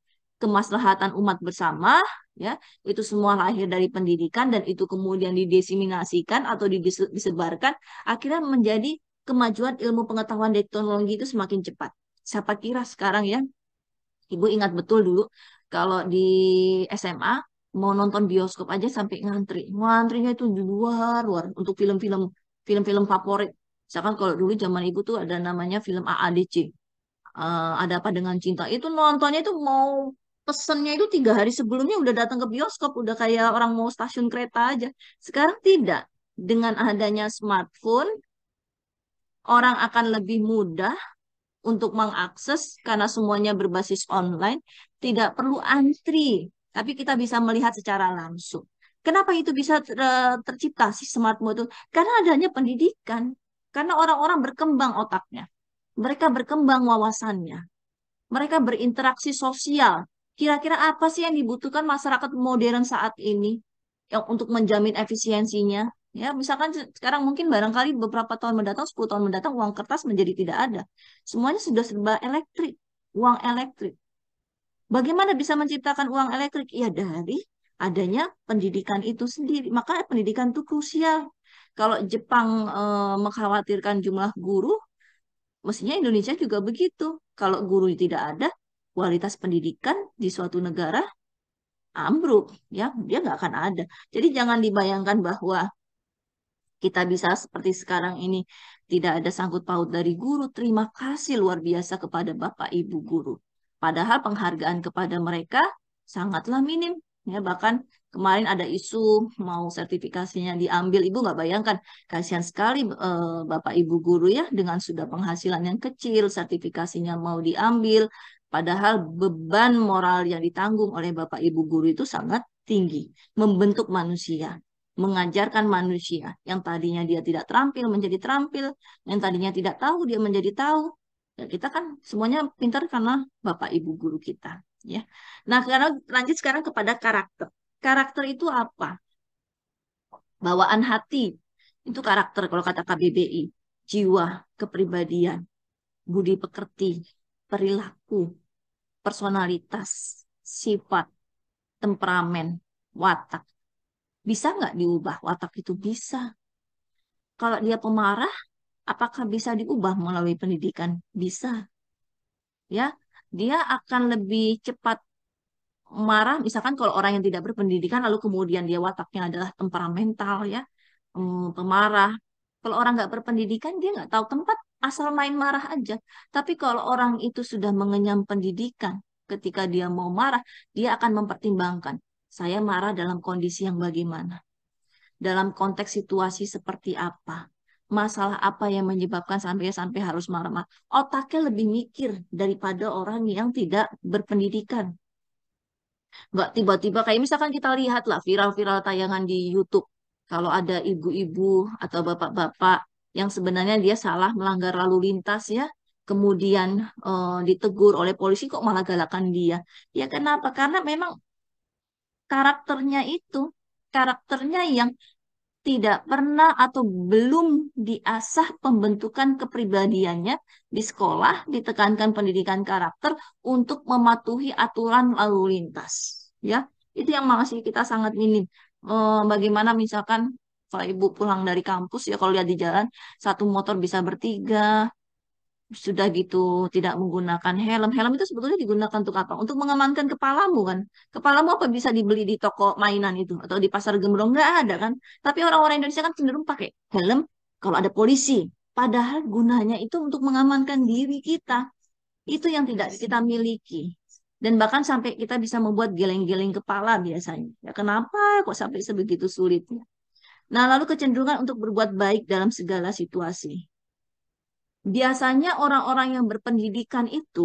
kemaslahatan umat bersama ya itu semua lahir dari pendidikan dan itu kemudian didiseminasikan atau disebarkan akhirnya menjadi kemajuan ilmu pengetahuan dan teknologi itu semakin cepat siapa kira sekarang ya ibu ingat betul dulu kalau di SMA mau nonton bioskop aja sampai ngantri ngantrinya itu di luar luar untuk film-film film-film favorit misalkan kalau dulu zaman ibu tuh ada namanya film AADC uh, eh, ada apa dengan cinta itu nontonnya itu mau pesennya itu tiga hari sebelumnya udah datang ke bioskop udah kayak orang mau stasiun kereta aja sekarang tidak dengan adanya smartphone orang akan lebih mudah untuk mengakses karena semuanya berbasis online, tidak perlu antri, tapi kita bisa melihat secara langsung. Kenapa itu bisa ter tercipta si smart mode itu? Karena adanya pendidikan, karena orang-orang berkembang otaknya. Mereka berkembang wawasannya. Mereka berinteraksi sosial. Kira-kira apa sih yang dibutuhkan masyarakat modern saat ini yang untuk menjamin efisiensinya? Ya, misalkan sekarang mungkin barangkali beberapa tahun mendatang, 10 tahun mendatang uang kertas menjadi tidak ada. Semuanya sudah serba elektrik, uang elektrik. Bagaimana bisa menciptakan uang elektrik? Ya dari adanya pendidikan itu sendiri. Maka pendidikan itu krusial. Kalau Jepang e, mengkhawatirkan jumlah guru, mestinya Indonesia juga begitu. Kalau guru tidak ada, kualitas pendidikan di suatu negara ambruk, ya dia nggak akan ada. Jadi jangan dibayangkan bahwa kita bisa seperti sekarang ini tidak ada sangkut paut dari guru. Terima kasih luar biasa kepada Bapak Ibu guru. Padahal penghargaan kepada mereka sangatlah minim. Ya, bahkan kemarin ada isu mau sertifikasinya diambil, Ibu nggak bayangkan. Kasihan sekali e, Bapak Ibu guru ya dengan sudah penghasilan yang kecil, sertifikasinya mau diambil. Padahal beban moral yang ditanggung oleh Bapak Ibu guru itu sangat tinggi, membentuk manusia mengajarkan manusia yang tadinya dia tidak terampil menjadi terampil, yang tadinya tidak tahu dia menjadi tahu. Ya, kita kan semuanya pintar karena bapak ibu guru kita, ya. Nah, karena lanjut sekarang kepada karakter. Karakter itu apa? Bawaan hati itu karakter kalau kata KBBI, jiwa, kepribadian, budi pekerti, perilaku, personalitas, sifat, temperamen, watak bisa nggak diubah watak itu? Bisa. Kalau dia pemarah, apakah bisa diubah melalui pendidikan? Bisa. Ya, dia akan lebih cepat marah misalkan kalau orang yang tidak berpendidikan lalu kemudian dia wataknya adalah temperamental ya mm, pemarah kalau orang nggak berpendidikan dia nggak tahu tempat asal main marah aja tapi kalau orang itu sudah mengenyam pendidikan ketika dia mau marah dia akan mempertimbangkan saya marah dalam kondisi yang bagaimana? Dalam konteks situasi seperti apa? Masalah apa yang menyebabkan sampai sampai harus marah-marah? Otaknya lebih mikir daripada orang yang tidak berpendidikan. Nggak tiba-tiba kayak misalkan kita lihatlah viral-viral tayangan di YouTube. Kalau ada ibu-ibu atau bapak-bapak yang sebenarnya dia salah melanggar lalu lintas ya kemudian e, ditegur oleh polisi kok malah galakan dia ya kenapa karena memang karakternya itu, karakternya yang tidak pernah atau belum diasah pembentukan kepribadiannya di sekolah ditekankan pendidikan karakter untuk mematuhi aturan lalu lintas ya itu yang masih kita sangat minim e, bagaimana misalkan kalau ibu pulang dari kampus ya kalau lihat di jalan satu motor bisa bertiga sudah gitu tidak menggunakan helm. Helm itu sebetulnya digunakan untuk apa? Untuk mengamankan kepalamu kan. Kepalamu apa bisa dibeli di toko mainan itu atau di pasar gembrong nggak ada kan? Tapi orang-orang Indonesia kan cenderung pakai helm kalau ada polisi. Padahal gunanya itu untuk mengamankan diri kita. Itu yang tidak kita miliki. Dan bahkan sampai kita bisa membuat geleng-geleng kepala biasanya. Ya kenapa kok sampai sebegitu sulitnya? Nah, lalu kecenderungan untuk berbuat baik dalam segala situasi biasanya orang-orang yang berpendidikan itu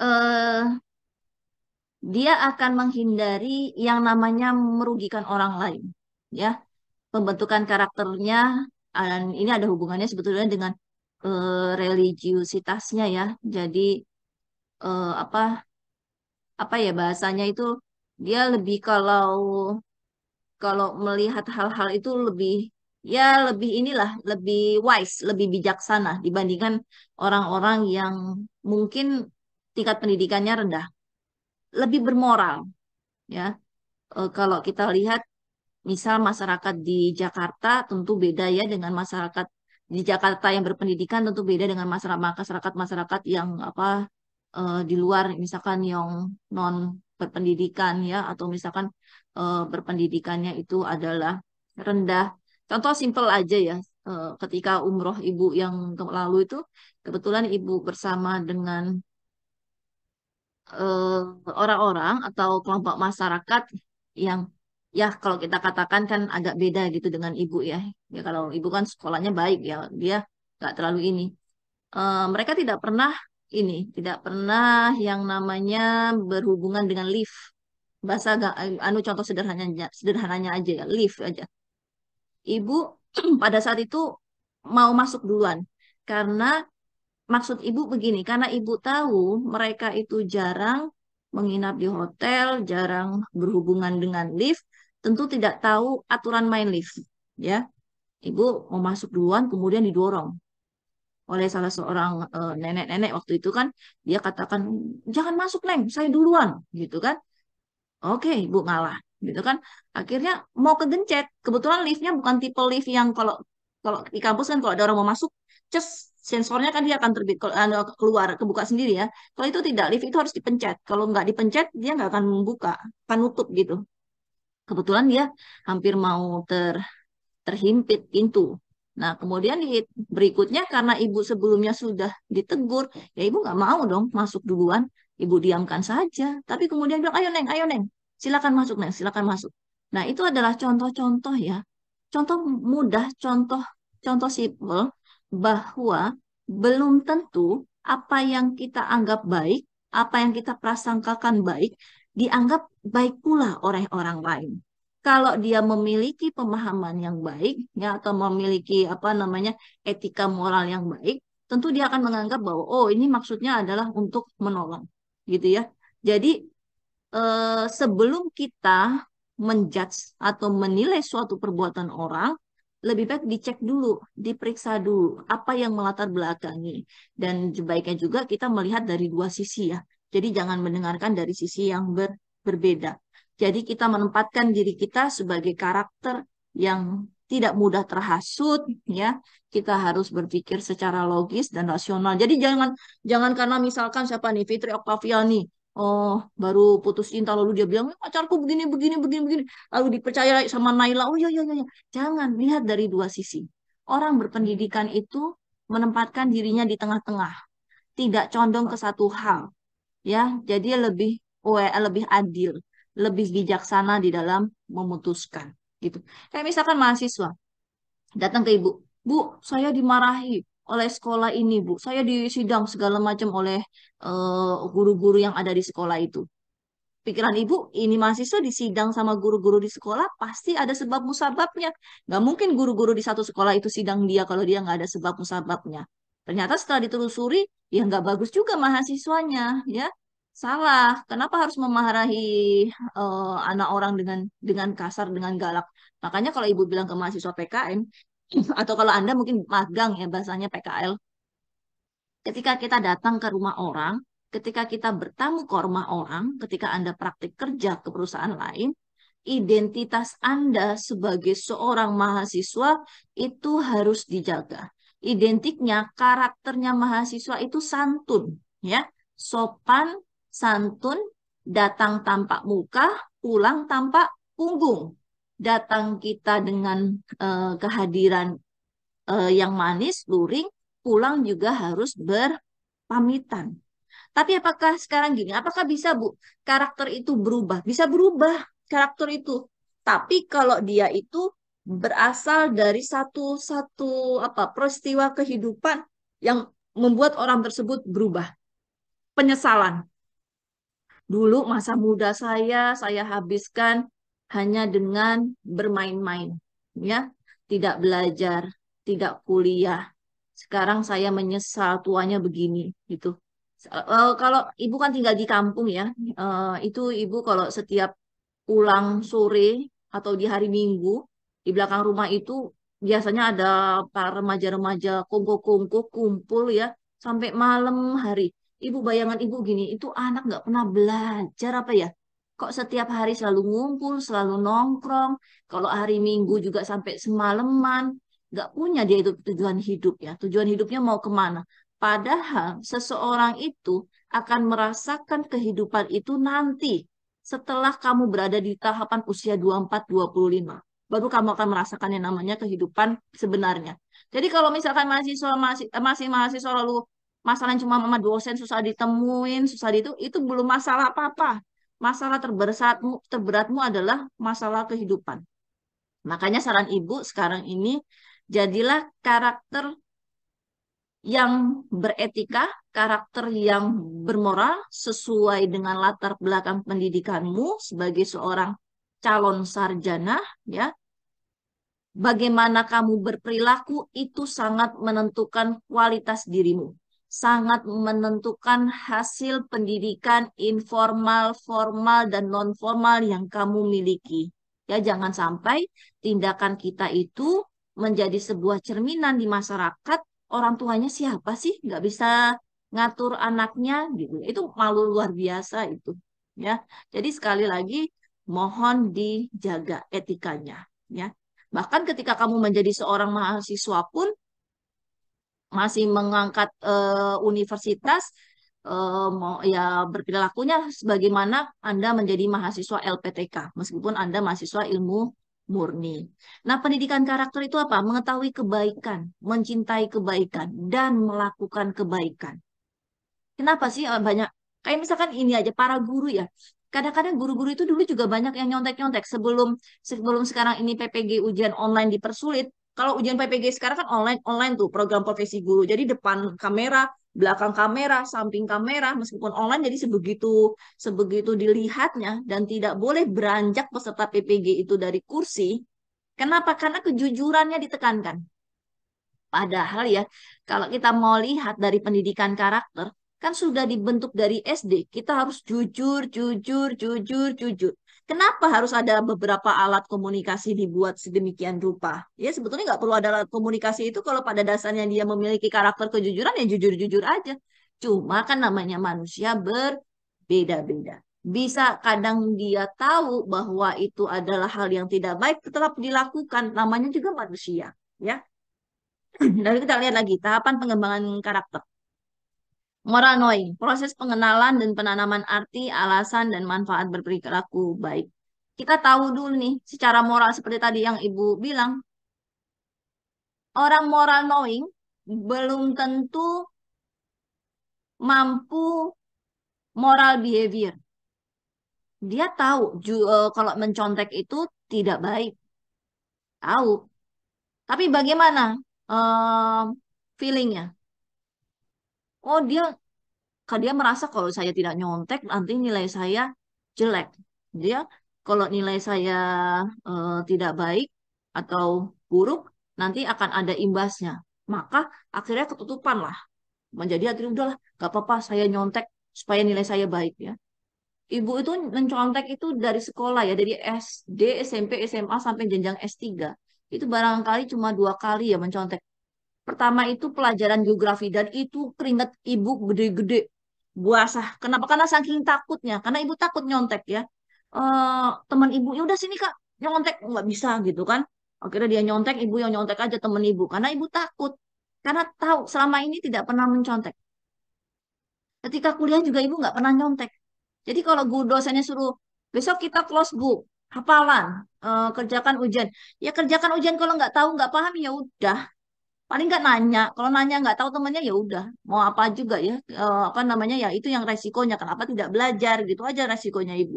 eh, dia akan menghindari yang namanya merugikan orang lain, ya. Pembentukan karakternya dan ini ada hubungannya sebetulnya dengan eh, religiusitasnya ya. Jadi eh, apa apa ya bahasanya itu dia lebih kalau kalau melihat hal-hal itu lebih ya lebih inilah lebih wise, lebih bijaksana dibandingkan orang-orang yang mungkin tingkat pendidikannya rendah. Lebih bermoral ya. E, kalau kita lihat misal masyarakat di Jakarta tentu beda ya dengan masyarakat di Jakarta yang berpendidikan tentu beda dengan masyarakat masyarakat yang apa e, di luar misalkan yang non berpendidikan ya atau misalkan e, berpendidikannya itu adalah rendah Contoh simpel aja ya, eh, ketika umroh ibu yang lalu itu kebetulan ibu bersama dengan eh, orang-orang atau kelompok masyarakat yang ya kalau kita katakan kan agak beda gitu dengan ibu ya. Ya kalau ibu kan sekolahnya baik ya, dia nggak terlalu ini. Eh, mereka tidak pernah ini, tidak pernah yang namanya berhubungan dengan lift. Bahasa anu contoh sederhananya sederhananya aja ya, lift aja ibu [CLEARS THROAT] pada saat itu mau masuk duluan karena maksud ibu begini karena ibu tahu mereka itu jarang menginap di hotel jarang berhubungan dengan lift tentu tidak tahu aturan main lift ya ibu mau masuk duluan kemudian didorong oleh salah seorang eh, nenek-nenek waktu itu kan dia katakan jangan masuk neng saya duluan gitu kan oke ibu ngalah gitu kan akhirnya mau kegencet kebetulan liftnya bukan tipe lift yang kalau kalau di kampus kan kalau ada orang mau masuk just sensornya kan dia akan terbit anu, keluar kebuka sendiri ya kalau itu tidak lift itu harus dipencet kalau nggak dipencet dia nggak akan membuka akan nutup gitu kebetulan dia hampir mau ter terhimpit pintu Nah, kemudian di berikutnya karena ibu sebelumnya sudah ditegur, ya ibu nggak mau dong masuk duluan, ibu diamkan saja. Tapi kemudian bilang, ayo neng, ayo neng, silakan masuk neng, silakan masuk. Nah, itu adalah contoh-contoh ya. Contoh mudah, contoh contoh simple bahwa belum tentu apa yang kita anggap baik, apa yang kita prasangkakan baik, dianggap baik pula oleh orang lain. Kalau dia memiliki pemahaman yang baik, ya atau memiliki apa namanya etika moral yang baik, tentu dia akan menganggap bahwa oh ini maksudnya adalah untuk menolong, gitu ya. Jadi eh, sebelum kita menjudge atau menilai suatu perbuatan orang, lebih baik dicek dulu, diperiksa dulu apa yang melatar belakangi. Dan sebaiknya juga kita melihat dari dua sisi ya. Jadi jangan mendengarkan dari sisi yang ber, berbeda. Jadi kita menempatkan diri kita sebagai karakter yang tidak mudah terhasut ya. Kita harus berpikir secara logis dan rasional. Jadi jangan jangan karena misalkan siapa nih Fitri Oktaviani oh baru putus cinta lalu dia bilang eh, pacarku begini begini begini begini lalu dipercaya sama Naila oh ya ya ya jangan lihat dari dua sisi orang berpendidikan itu menempatkan dirinya di tengah-tengah tidak condong ke satu hal ya jadi lebih lebih adil lebih bijaksana di dalam memutuskan gitu kayak misalkan mahasiswa datang ke ibu bu saya dimarahi oleh sekolah ini, Bu. Saya disidang segala macam oleh eh, guru-guru uh, yang ada di sekolah itu. Pikiran Ibu, ini mahasiswa disidang sama guru-guru di sekolah, pasti ada sebab musababnya. Nggak mungkin guru-guru di satu sekolah itu sidang dia kalau dia nggak ada sebab musababnya. Ternyata setelah ditelusuri, ya nggak bagus juga mahasiswanya, ya salah. Kenapa harus memarahi uh, anak orang dengan dengan kasar, dengan galak? Makanya kalau ibu bilang ke mahasiswa PKN, atau kalau Anda mungkin magang ya bahasanya PKL. Ketika kita datang ke rumah orang, ketika kita bertamu ke rumah orang, ketika Anda praktik kerja ke perusahaan lain, identitas Anda sebagai seorang mahasiswa itu harus dijaga. Identiknya, karakternya mahasiswa itu santun, ya. Sopan, santun, datang tampak muka, pulang tampak punggung datang kita dengan uh, kehadiran uh, yang manis, luring, pulang juga harus berpamitan. Tapi apakah sekarang gini, apakah bisa Bu karakter itu berubah? Bisa berubah karakter itu. Tapi kalau dia itu berasal dari satu satu apa peristiwa kehidupan yang membuat orang tersebut berubah. Penyesalan. Dulu masa muda saya saya habiskan hanya dengan bermain-main, ya, tidak belajar, tidak kuliah. Sekarang saya menyesal tuanya begini, gitu. Uh, kalau ibu kan tinggal di kampung ya, uh, itu ibu kalau setiap pulang sore atau di hari Minggu di belakang rumah itu biasanya ada para remaja-remaja kongko-kongko kumpul ya sampai malam hari. Ibu bayangan ibu gini, itu anak nggak pernah belajar apa ya? kok setiap hari selalu ngumpul, selalu nongkrong, kalau hari Minggu juga sampai semalaman, nggak punya dia itu tujuan hidup ya. Tujuan hidupnya mau kemana? Padahal seseorang itu akan merasakan kehidupan itu nanti setelah kamu berada di tahapan usia 24-25. Baru kamu akan merasakan yang namanya kehidupan sebenarnya. Jadi kalau misalkan mahasiswa masih eh, masih mahasiswa lalu masalah cuma mama dosen susah ditemuin, susah itu itu belum masalah apa-apa masalah terberatmu, terberatmu adalah masalah kehidupan. Makanya saran ibu sekarang ini jadilah karakter yang beretika, karakter yang bermoral sesuai dengan latar belakang pendidikanmu sebagai seorang calon sarjana ya. Bagaimana kamu berperilaku itu sangat menentukan kualitas dirimu sangat menentukan hasil pendidikan informal, formal, dan non-formal yang kamu miliki. Ya, jangan sampai tindakan kita itu menjadi sebuah cerminan di masyarakat. Orang tuanya siapa sih? Nggak bisa ngatur anaknya gitu. Itu malu luar biasa itu. Ya, jadi sekali lagi mohon dijaga etikanya. Ya, bahkan ketika kamu menjadi seorang mahasiswa pun masih mengangkat uh, universitas uh, mau ya berperilakunya sebagaimana Anda menjadi mahasiswa LPTK meskipun Anda mahasiswa ilmu murni. Nah, pendidikan karakter itu apa? Mengetahui kebaikan, mencintai kebaikan dan melakukan kebaikan. Kenapa sih eh, banyak kayak misalkan ini aja para guru ya. Kadang-kadang guru-guru itu dulu juga banyak yang nyontek-nyontek sebelum sebelum sekarang ini PPG ujian online dipersulit, kalau ujian PPG sekarang kan online online tuh program profesi guru. Jadi depan kamera, belakang kamera, samping kamera meskipun online jadi sebegitu sebegitu dilihatnya dan tidak boleh beranjak peserta PPG itu dari kursi. Kenapa? Karena kejujurannya ditekankan. Padahal ya, kalau kita mau lihat dari pendidikan karakter, kan sudah dibentuk dari SD, kita harus jujur, jujur, jujur, jujur. Kenapa harus ada beberapa alat komunikasi dibuat sedemikian rupa? Ya sebetulnya nggak perlu ada alat komunikasi itu kalau pada dasarnya dia memiliki karakter kejujuran ya jujur-jujur aja. Cuma kan namanya manusia berbeda-beda. Bisa kadang dia tahu bahwa itu adalah hal yang tidak baik tetap dilakukan. Namanya juga manusia, ya. [CLEARS THROAT] Lalu kita lihat lagi tahapan pengembangan karakter. Moranoi, proses pengenalan dan penanaman arti, alasan, dan manfaat berperilaku baik. Kita tahu dulu nih, secara moral seperti tadi yang Ibu bilang, orang moral knowing belum tentu mampu moral behavior. Dia tahu e, kalau mencontek itu tidak baik. Tahu. Tapi bagaimana uh, feelingnya? oh dia kalau dia merasa kalau saya tidak nyontek nanti nilai saya jelek dia kalau nilai saya uh, tidak baik atau buruk nanti akan ada imbasnya maka akhirnya ketutupan lah menjadi akhirnya udahlah gak apa-apa saya nyontek supaya nilai saya baik ya ibu itu mencontek itu dari sekolah ya dari SD SMP SMA sampai jenjang S3 itu barangkali cuma dua kali ya mencontek Pertama itu pelajaran geografi dan itu keringet ibu gede-gede buasah. Kenapa? Karena saking takutnya. Karena ibu takut nyontek ya. E, teman ibu, ya udah sini kak nyontek nggak bisa gitu kan. Akhirnya dia nyontek, ibu yang nyontek aja teman ibu. Karena ibu takut. Karena tahu selama ini tidak pernah mencontek. Ketika kuliah juga ibu nggak pernah nyontek. Jadi kalau guru dosennya suruh besok kita close book, hafalan, e, kerjakan ujian. Ya kerjakan ujian kalau nggak tahu nggak paham ya udah paling nggak nanya kalau nanya nggak tahu temannya ya udah mau apa juga ya e, apa namanya ya itu yang resikonya kenapa tidak belajar gitu aja resikonya ibu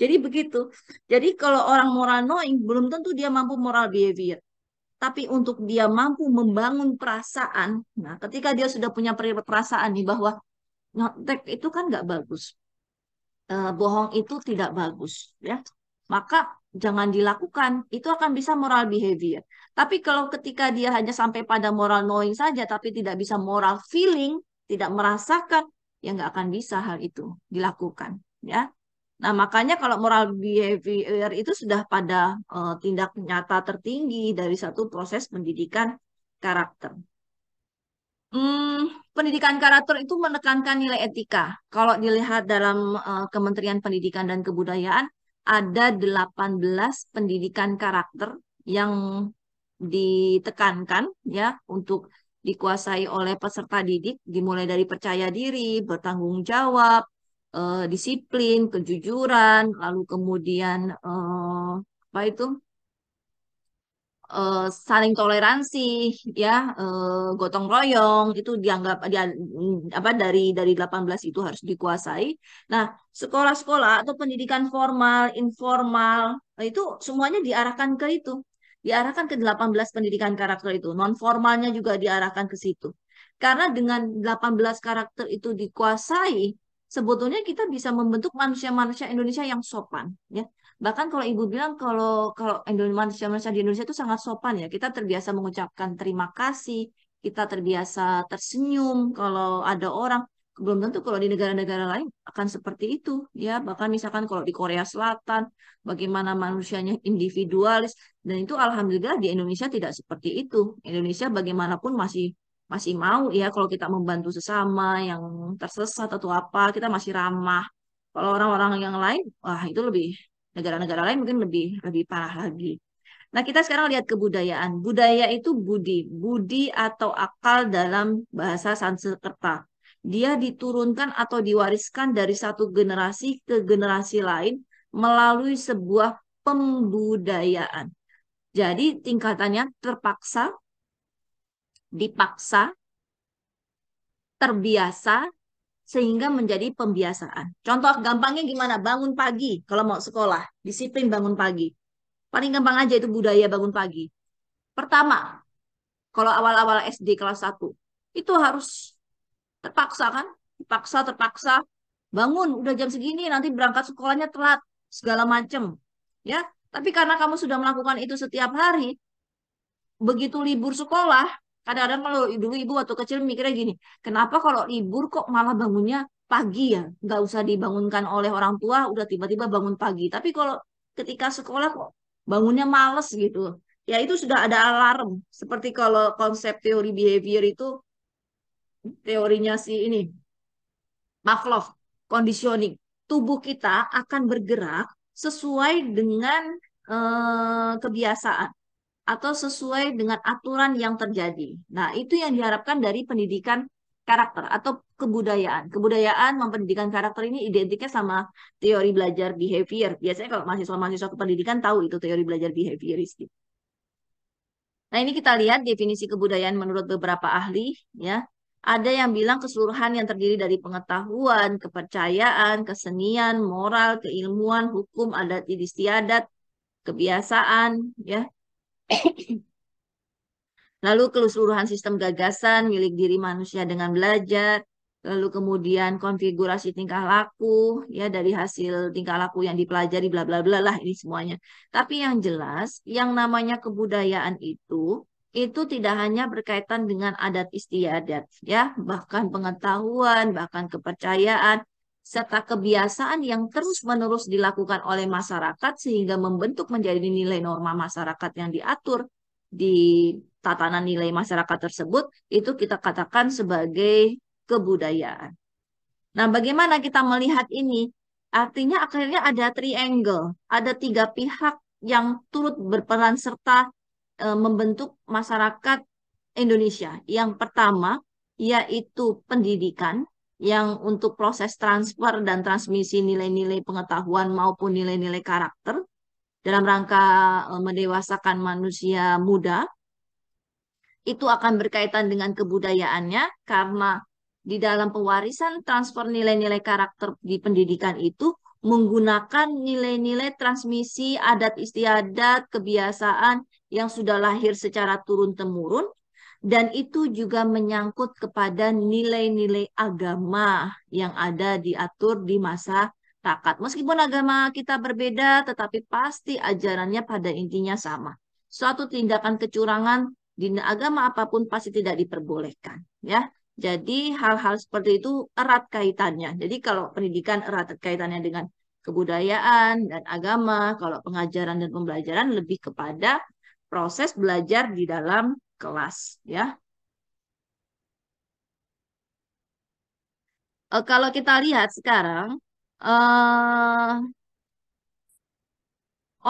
jadi begitu jadi kalau orang moral knowing belum tentu dia mampu moral behavior tapi untuk dia mampu membangun perasaan nah ketika dia sudah punya perasaan nih bahwa nyontek itu kan nggak bagus e, bohong itu tidak bagus ya maka jangan dilakukan, itu akan bisa moral behavior. Tapi kalau ketika dia hanya sampai pada moral knowing saja, tapi tidak bisa moral feeling, tidak merasakan, ya nggak akan bisa hal itu dilakukan. ya. Nah, makanya kalau moral behavior itu sudah pada uh, tindak nyata tertinggi dari satu proses pendidikan karakter. Hmm, pendidikan karakter itu menekankan nilai etika. Kalau dilihat dalam uh, Kementerian Pendidikan dan Kebudayaan, ada 18 pendidikan karakter yang ditekankan ya untuk dikuasai oleh peserta didik dimulai dari percaya diri, bertanggung jawab, eh, disiplin, kejujuran, lalu kemudian eh, apa itu? uh, saling toleransi ya uh, gotong royong itu dianggap dia apa dari dari 18 itu harus dikuasai. Nah, sekolah-sekolah atau pendidikan formal, informal nah, itu semuanya diarahkan ke itu. Diarahkan ke 18 pendidikan karakter itu. Non formalnya juga diarahkan ke situ. Karena dengan 18 karakter itu dikuasai, sebetulnya kita bisa membentuk manusia-manusia Indonesia yang sopan ya Bahkan kalau Ibu bilang kalau kalau Indonesia manusia di Indonesia itu sangat sopan ya. Kita terbiasa mengucapkan terima kasih, kita terbiasa tersenyum kalau ada orang belum tentu kalau di negara-negara lain akan seperti itu ya bahkan misalkan kalau di Korea Selatan bagaimana manusianya individualis dan itu alhamdulillah di Indonesia tidak seperti itu Indonesia bagaimanapun masih masih mau ya kalau kita membantu sesama yang tersesat atau apa kita masih ramah kalau orang-orang yang lain wah itu lebih negara-negara lain mungkin lebih lebih parah lagi. Nah, kita sekarang lihat kebudayaan. Budaya itu budi, budi atau akal dalam bahasa Sanskerta. Dia diturunkan atau diwariskan dari satu generasi ke generasi lain melalui sebuah pembudayaan. Jadi tingkatannya terpaksa, dipaksa, terbiasa, sehingga menjadi pembiasaan. Contoh gampangnya gimana? Bangun pagi kalau mau sekolah, disiplin bangun pagi. Paling gampang aja itu budaya bangun pagi. Pertama, kalau awal-awal SD kelas 1, itu harus terpaksa kan? Terpaksa, terpaksa. Bangun, udah jam segini, nanti berangkat sekolahnya telat, segala macem. Ya, tapi karena kamu sudah melakukan itu setiap hari, begitu libur sekolah, Kadang-kadang kalau dulu ibu waktu kecil mikirnya gini, kenapa kalau libur kok malah bangunnya pagi ya? Nggak usah dibangunkan oleh orang tua, udah tiba-tiba bangun pagi. Tapi kalau ketika sekolah kok bangunnya males gitu. Ya itu sudah ada alarm. Seperti kalau konsep teori behavior itu teorinya si ini Pavlov conditioning. Tubuh kita akan bergerak sesuai dengan eh, kebiasaan atau sesuai dengan aturan yang terjadi. Nah, itu yang diharapkan dari pendidikan karakter atau kebudayaan. Kebudayaan mempendidikan karakter ini identiknya sama teori belajar behavior. Biasanya kalau mahasiswa-mahasiswa kependidikan tahu itu teori belajar behavioristik. Nah, ini kita lihat definisi kebudayaan menurut beberapa ahli ya. Ada yang bilang keseluruhan yang terdiri dari pengetahuan, kepercayaan, kesenian, moral, keilmuan, hukum, adat istiadat, kebiasaan ya, lalu keseluruhan sistem gagasan milik diri manusia dengan belajar, lalu kemudian konfigurasi tingkah laku ya dari hasil tingkah laku yang dipelajari bla bla bla lah ini semuanya. Tapi yang jelas yang namanya kebudayaan itu itu tidak hanya berkaitan dengan adat istiadat ya, bahkan pengetahuan, bahkan kepercayaan, serta kebiasaan yang terus-menerus dilakukan oleh masyarakat sehingga membentuk menjadi nilai norma masyarakat yang diatur di tatanan nilai masyarakat tersebut itu kita katakan sebagai kebudayaan. Nah, bagaimana kita melihat ini? Artinya akhirnya ada triangle, ada tiga pihak yang turut berperan serta e, membentuk masyarakat Indonesia. Yang pertama yaitu pendidikan, yang untuk proses transfer dan transmisi nilai-nilai pengetahuan maupun nilai-nilai karakter dalam rangka eh, mendewasakan manusia muda itu akan berkaitan dengan kebudayaannya karena di dalam pewarisan transfer nilai-nilai karakter di pendidikan itu menggunakan nilai-nilai transmisi adat istiadat kebiasaan yang sudah lahir secara turun-temurun dan itu juga menyangkut kepada nilai-nilai agama yang ada diatur di masa takat. Meskipun agama kita berbeda, tetapi pasti ajarannya pada intinya sama. Suatu tindakan kecurangan di agama apapun pasti tidak diperbolehkan, ya. Jadi hal-hal seperti itu erat kaitannya. Jadi kalau pendidikan erat kaitannya dengan kebudayaan dan agama, kalau pengajaran dan pembelajaran lebih kepada proses belajar di dalam kelas ya. Uh, kalau kita lihat sekarang uh,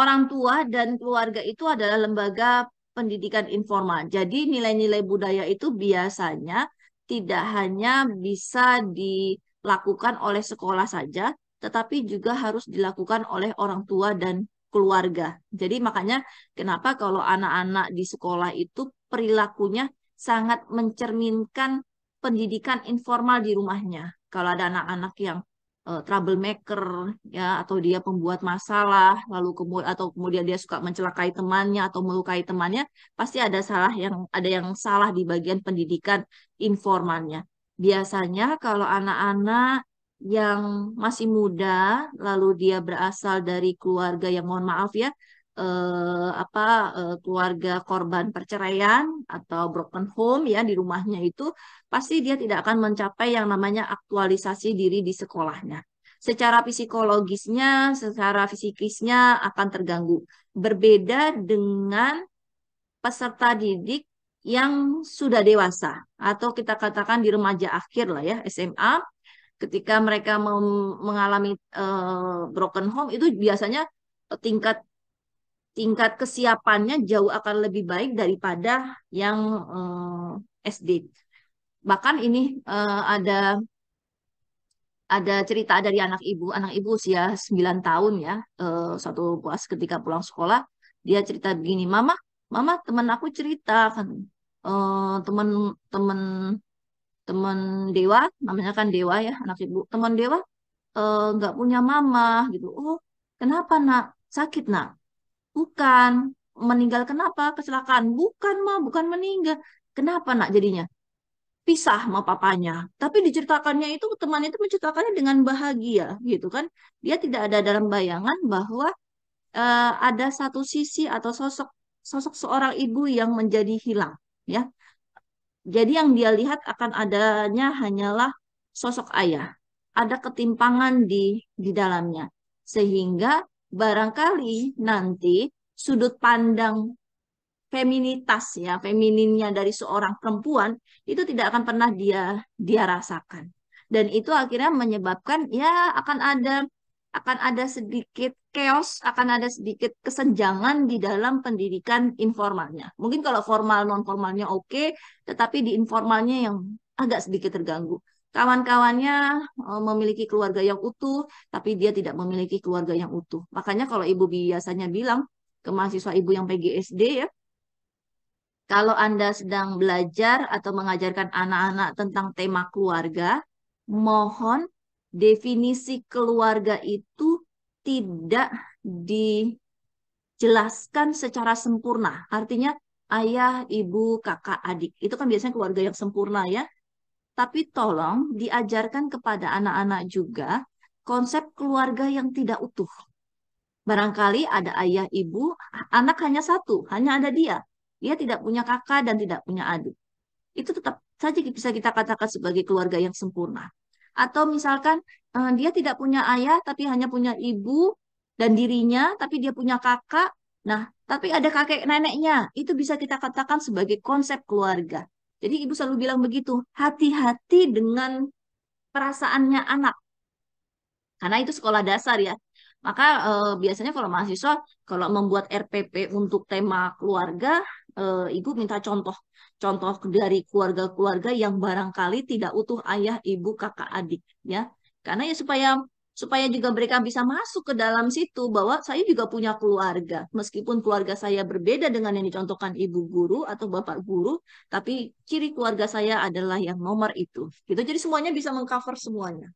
orang tua dan keluarga itu adalah lembaga pendidikan informal. Jadi nilai-nilai budaya itu biasanya tidak hanya bisa dilakukan oleh sekolah saja, tetapi juga harus dilakukan oleh orang tua dan keluarga. Jadi makanya kenapa kalau anak-anak di sekolah itu perilakunya sangat mencerminkan pendidikan informal di rumahnya. Kalau ada anak-anak yang uh, troublemaker ya atau dia pembuat masalah lalu kemudian atau kemudian dia suka mencelakai temannya atau melukai temannya pasti ada salah yang ada yang salah di bagian pendidikan informalnya biasanya kalau anak-anak yang masih muda lalu dia berasal dari keluarga yang mohon maaf ya eh, apa eh, keluarga korban perceraian atau broken home ya di rumahnya itu pasti dia tidak akan mencapai yang namanya aktualisasi diri di sekolahnya. Secara psikologisnya, secara fisikisnya akan terganggu. Berbeda dengan peserta didik yang sudah dewasa atau kita katakan di remaja akhir lah ya SMA ketika mereka mengalami uh, broken home itu biasanya tingkat tingkat kesiapannya jauh akan lebih baik daripada yang eh, SD. Bahkan ini eh, ada ada cerita dari anak ibu, anak ibu usia 9 tahun ya, eh, satu puas ketika pulang sekolah, dia cerita begini, "Mama, mama teman aku cerita kan eh, teman teman teman Dewa, namanya kan Dewa ya, anak ibu. Teman Dewa eh, nggak eh, punya mama gitu. Oh, kenapa, Nak? Sakit, Nak? Bukan. Meninggal kenapa? Kecelakaan. Bukan, Ma. Bukan meninggal. Kenapa, nak, jadinya? Pisah sama papanya. Tapi diceritakannya itu, teman itu menceritakannya dengan bahagia, gitu kan. Dia tidak ada dalam bayangan bahwa uh, ada satu sisi atau sosok sosok seorang ibu yang menjadi hilang, ya. Jadi yang dia lihat akan adanya hanyalah sosok ayah. Ada ketimpangan di di dalamnya. Sehingga barangkali nanti sudut pandang feminitas ya, femininnya dari seorang perempuan itu tidak akan pernah dia dia rasakan. Dan itu akhirnya menyebabkan ya akan ada akan ada sedikit chaos, akan ada sedikit kesenjangan di dalam pendidikan informalnya. Mungkin kalau formal non formalnya oke, tetapi di informalnya yang agak sedikit terganggu kawan-kawannya eh, memiliki keluarga yang utuh, tapi dia tidak memiliki keluarga yang utuh. Makanya kalau ibu biasanya bilang ke mahasiswa ibu yang PGSD ya, kalau Anda sedang belajar atau mengajarkan anak-anak tentang tema keluarga, mohon definisi keluarga itu tidak dijelaskan secara sempurna. Artinya ayah, ibu, kakak, adik. Itu kan biasanya keluarga yang sempurna ya tapi tolong diajarkan kepada anak-anak juga konsep keluarga yang tidak utuh. Barangkali ada ayah, ibu, anak hanya satu, hanya ada dia. Dia tidak punya kakak dan tidak punya adik. Itu tetap saja bisa kita katakan sebagai keluarga yang sempurna. Atau misalkan eh, dia tidak punya ayah tapi hanya punya ibu dan dirinya, tapi dia punya kakak. Nah, tapi ada kakek neneknya. Itu bisa kita katakan sebagai konsep keluarga jadi ibu selalu bilang begitu, hati-hati dengan perasaannya anak. Karena itu sekolah dasar ya. Maka e, biasanya kalau mahasiswa kalau membuat RPP untuk tema keluarga, e, ibu minta contoh. Contoh dari keluarga-keluarga yang barangkali tidak utuh ayah, ibu, kakak, adik ya. Karena ya supaya supaya juga mereka bisa masuk ke dalam situ bahwa saya juga punya keluarga. Meskipun keluarga saya berbeda dengan yang dicontohkan ibu guru atau bapak guru, tapi ciri keluarga saya adalah yang nomor itu. Gitu. Jadi semuanya bisa mengcover semuanya.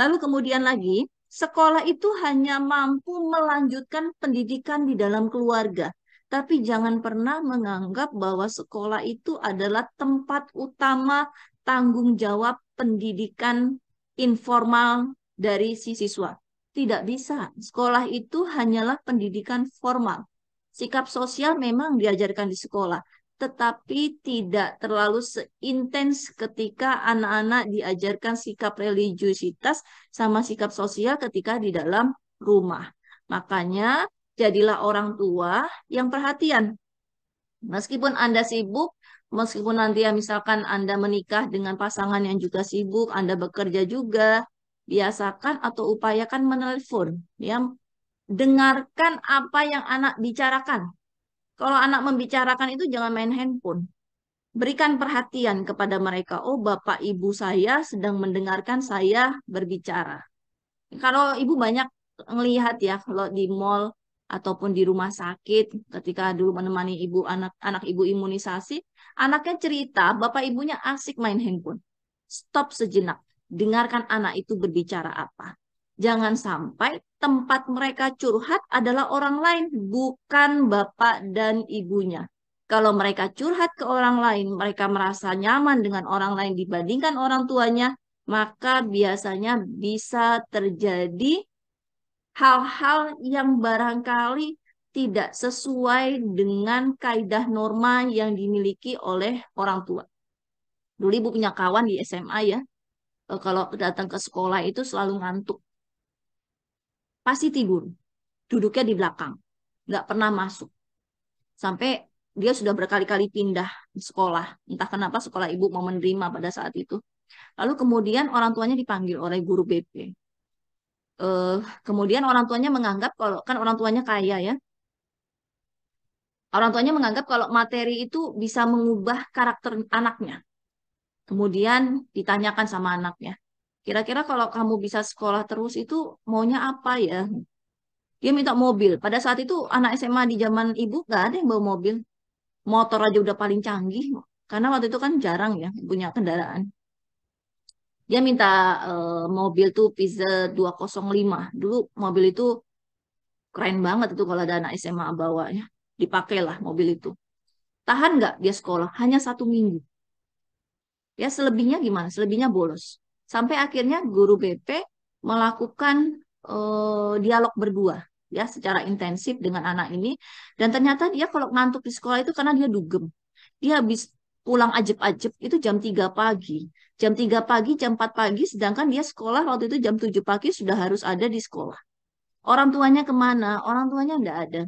Lalu kemudian lagi, sekolah itu hanya mampu melanjutkan pendidikan di dalam keluarga. Tapi jangan pernah menganggap bahwa sekolah itu adalah tempat utama tanggung jawab pendidikan informal dari si siswa. Tidak bisa. Sekolah itu hanyalah pendidikan formal. Sikap sosial memang diajarkan di sekolah, tetapi tidak terlalu seintens ketika anak-anak diajarkan sikap religiusitas sama sikap sosial ketika di dalam rumah. Makanya jadilah orang tua yang perhatian. Meskipun Anda sibuk, meskipun nanti ya misalkan Anda menikah dengan pasangan yang juga sibuk, Anda bekerja juga, biasakan atau upayakan menelpon, ya. Dengarkan apa yang anak bicarakan. Kalau anak membicarakan itu jangan main handphone. Berikan perhatian kepada mereka. Oh, Bapak Ibu saya sedang mendengarkan saya berbicara. Kalau Ibu banyak melihat ya kalau di mall ataupun di rumah sakit ketika dulu menemani ibu anak anak ibu imunisasi Anaknya cerita, bapak ibunya asik main handphone. Stop sejenak, dengarkan anak itu berbicara apa. Jangan sampai tempat mereka curhat adalah orang lain, bukan bapak dan ibunya. Kalau mereka curhat ke orang lain, mereka merasa nyaman dengan orang lain dibandingkan orang tuanya, maka biasanya bisa terjadi hal-hal yang barangkali tidak sesuai dengan kaidah norma yang dimiliki oleh orang tua. Dulu ibu punya kawan di SMA ya, eh, kalau datang ke sekolah itu selalu ngantuk. Pasti tidur, duduknya di belakang, nggak pernah masuk. Sampai dia sudah berkali-kali pindah sekolah. Entah kenapa sekolah ibu mau menerima pada saat itu. Lalu kemudian orang tuanya dipanggil oleh guru BP. Uh, eh, kemudian orang tuanya menganggap kalau kan orang tuanya kaya ya, Orang tuanya menganggap kalau materi itu bisa mengubah karakter anaknya. Kemudian ditanyakan sama anaknya, kira-kira kalau kamu bisa sekolah terus itu maunya apa ya? Dia minta mobil. Pada saat itu anak SMA di zaman ibu gak ada yang bawa mobil. Motor aja udah paling canggih. Karena waktu itu kan jarang ya punya kendaraan. Dia minta uh, mobil tuh Pizza 205. Dulu mobil itu keren banget itu kalau ada anak SMA bawa ya dipakailah mobil itu. Tahan nggak dia sekolah? Hanya satu minggu. Ya selebihnya gimana? Selebihnya bolos. Sampai akhirnya guru BP melakukan eh, dialog berdua ya secara intensif dengan anak ini dan ternyata dia kalau ngantuk di sekolah itu karena dia dugem. Dia habis pulang ajib-ajib itu jam 3 pagi. Jam 3 pagi, jam 4 pagi, sedangkan dia sekolah waktu itu jam 7 pagi sudah harus ada di sekolah. Orang tuanya kemana? Orang tuanya enggak ada.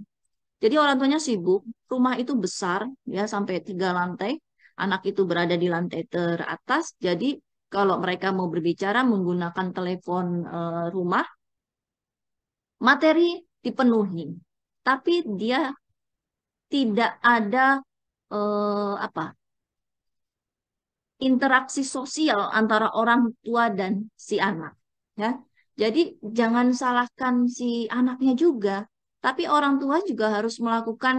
Jadi orang tuanya sibuk, rumah itu besar ya sampai tiga lantai, anak itu berada di lantai teratas. Jadi kalau mereka mau berbicara menggunakan telepon e, rumah, materi dipenuhi, tapi dia tidak ada e, apa interaksi sosial antara orang tua dan si anak, ya. Jadi jangan salahkan si anaknya juga tapi orang tua juga harus melakukan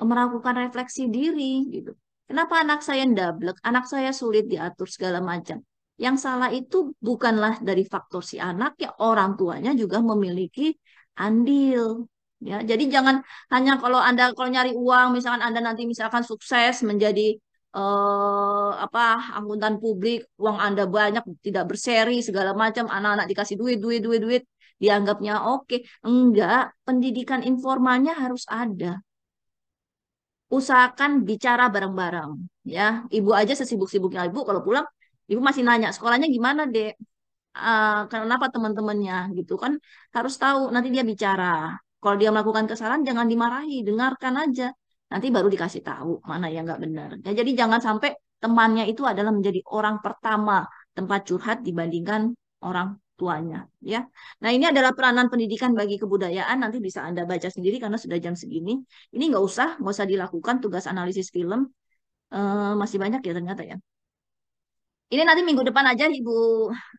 eh, melakukan refleksi diri gitu. Kenapa anak saya ndablek, anak saya sulit diatur segala macam. Yang salah itu bukanlah dari faktor si anak, ya orang tuanya juga memiliki andil. Ya, jadi jangan hanya kalau Anda kalau nyari uang misalkan Anda nanti misalkan sukses menjadi eh, apa angkutan publik, uang Anda banyak tidak berseri segala macam, anak-anak dikasih duit, duit, duit, duit dianggapnya oke. Enggak, pendidikan informalnya harus ada. Usahakan bicara bareng-bareng, ya. Ibu aja sesibuk-sibuknya ibu kalau pulang, ibu masih nanya sekolahnya gimana dek, uh, eh, kenapa teman-temannya gitu kan harus tahu nanti dia bicara. Kalau dia melakukan kesalahan jangan dimarahi, dengarkan aja. Nanti baru dikasih tahu mana yang nggak benar. Ya, jadi jangan sampai temannya itu adalah menjadi orang pertama tempat curhat dibandingkan orang tuanya ya. Nah, ini adalah peranan pendidikan bagi kebudayaan nanti bisa Anda baca sendiri karena sudah jam segini. Ini nggak usah, nggak usah dilakukan tugas analisis film. Uh, masih banyak ya ternyata ya. Ini nanti minggu depan aja Ibu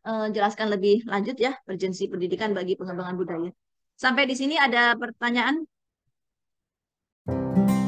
uh, jelaskan lebih lanjut ya urgensi pendidikan bagi pengembangan budaya. Sampai di sini ada pertanyaan?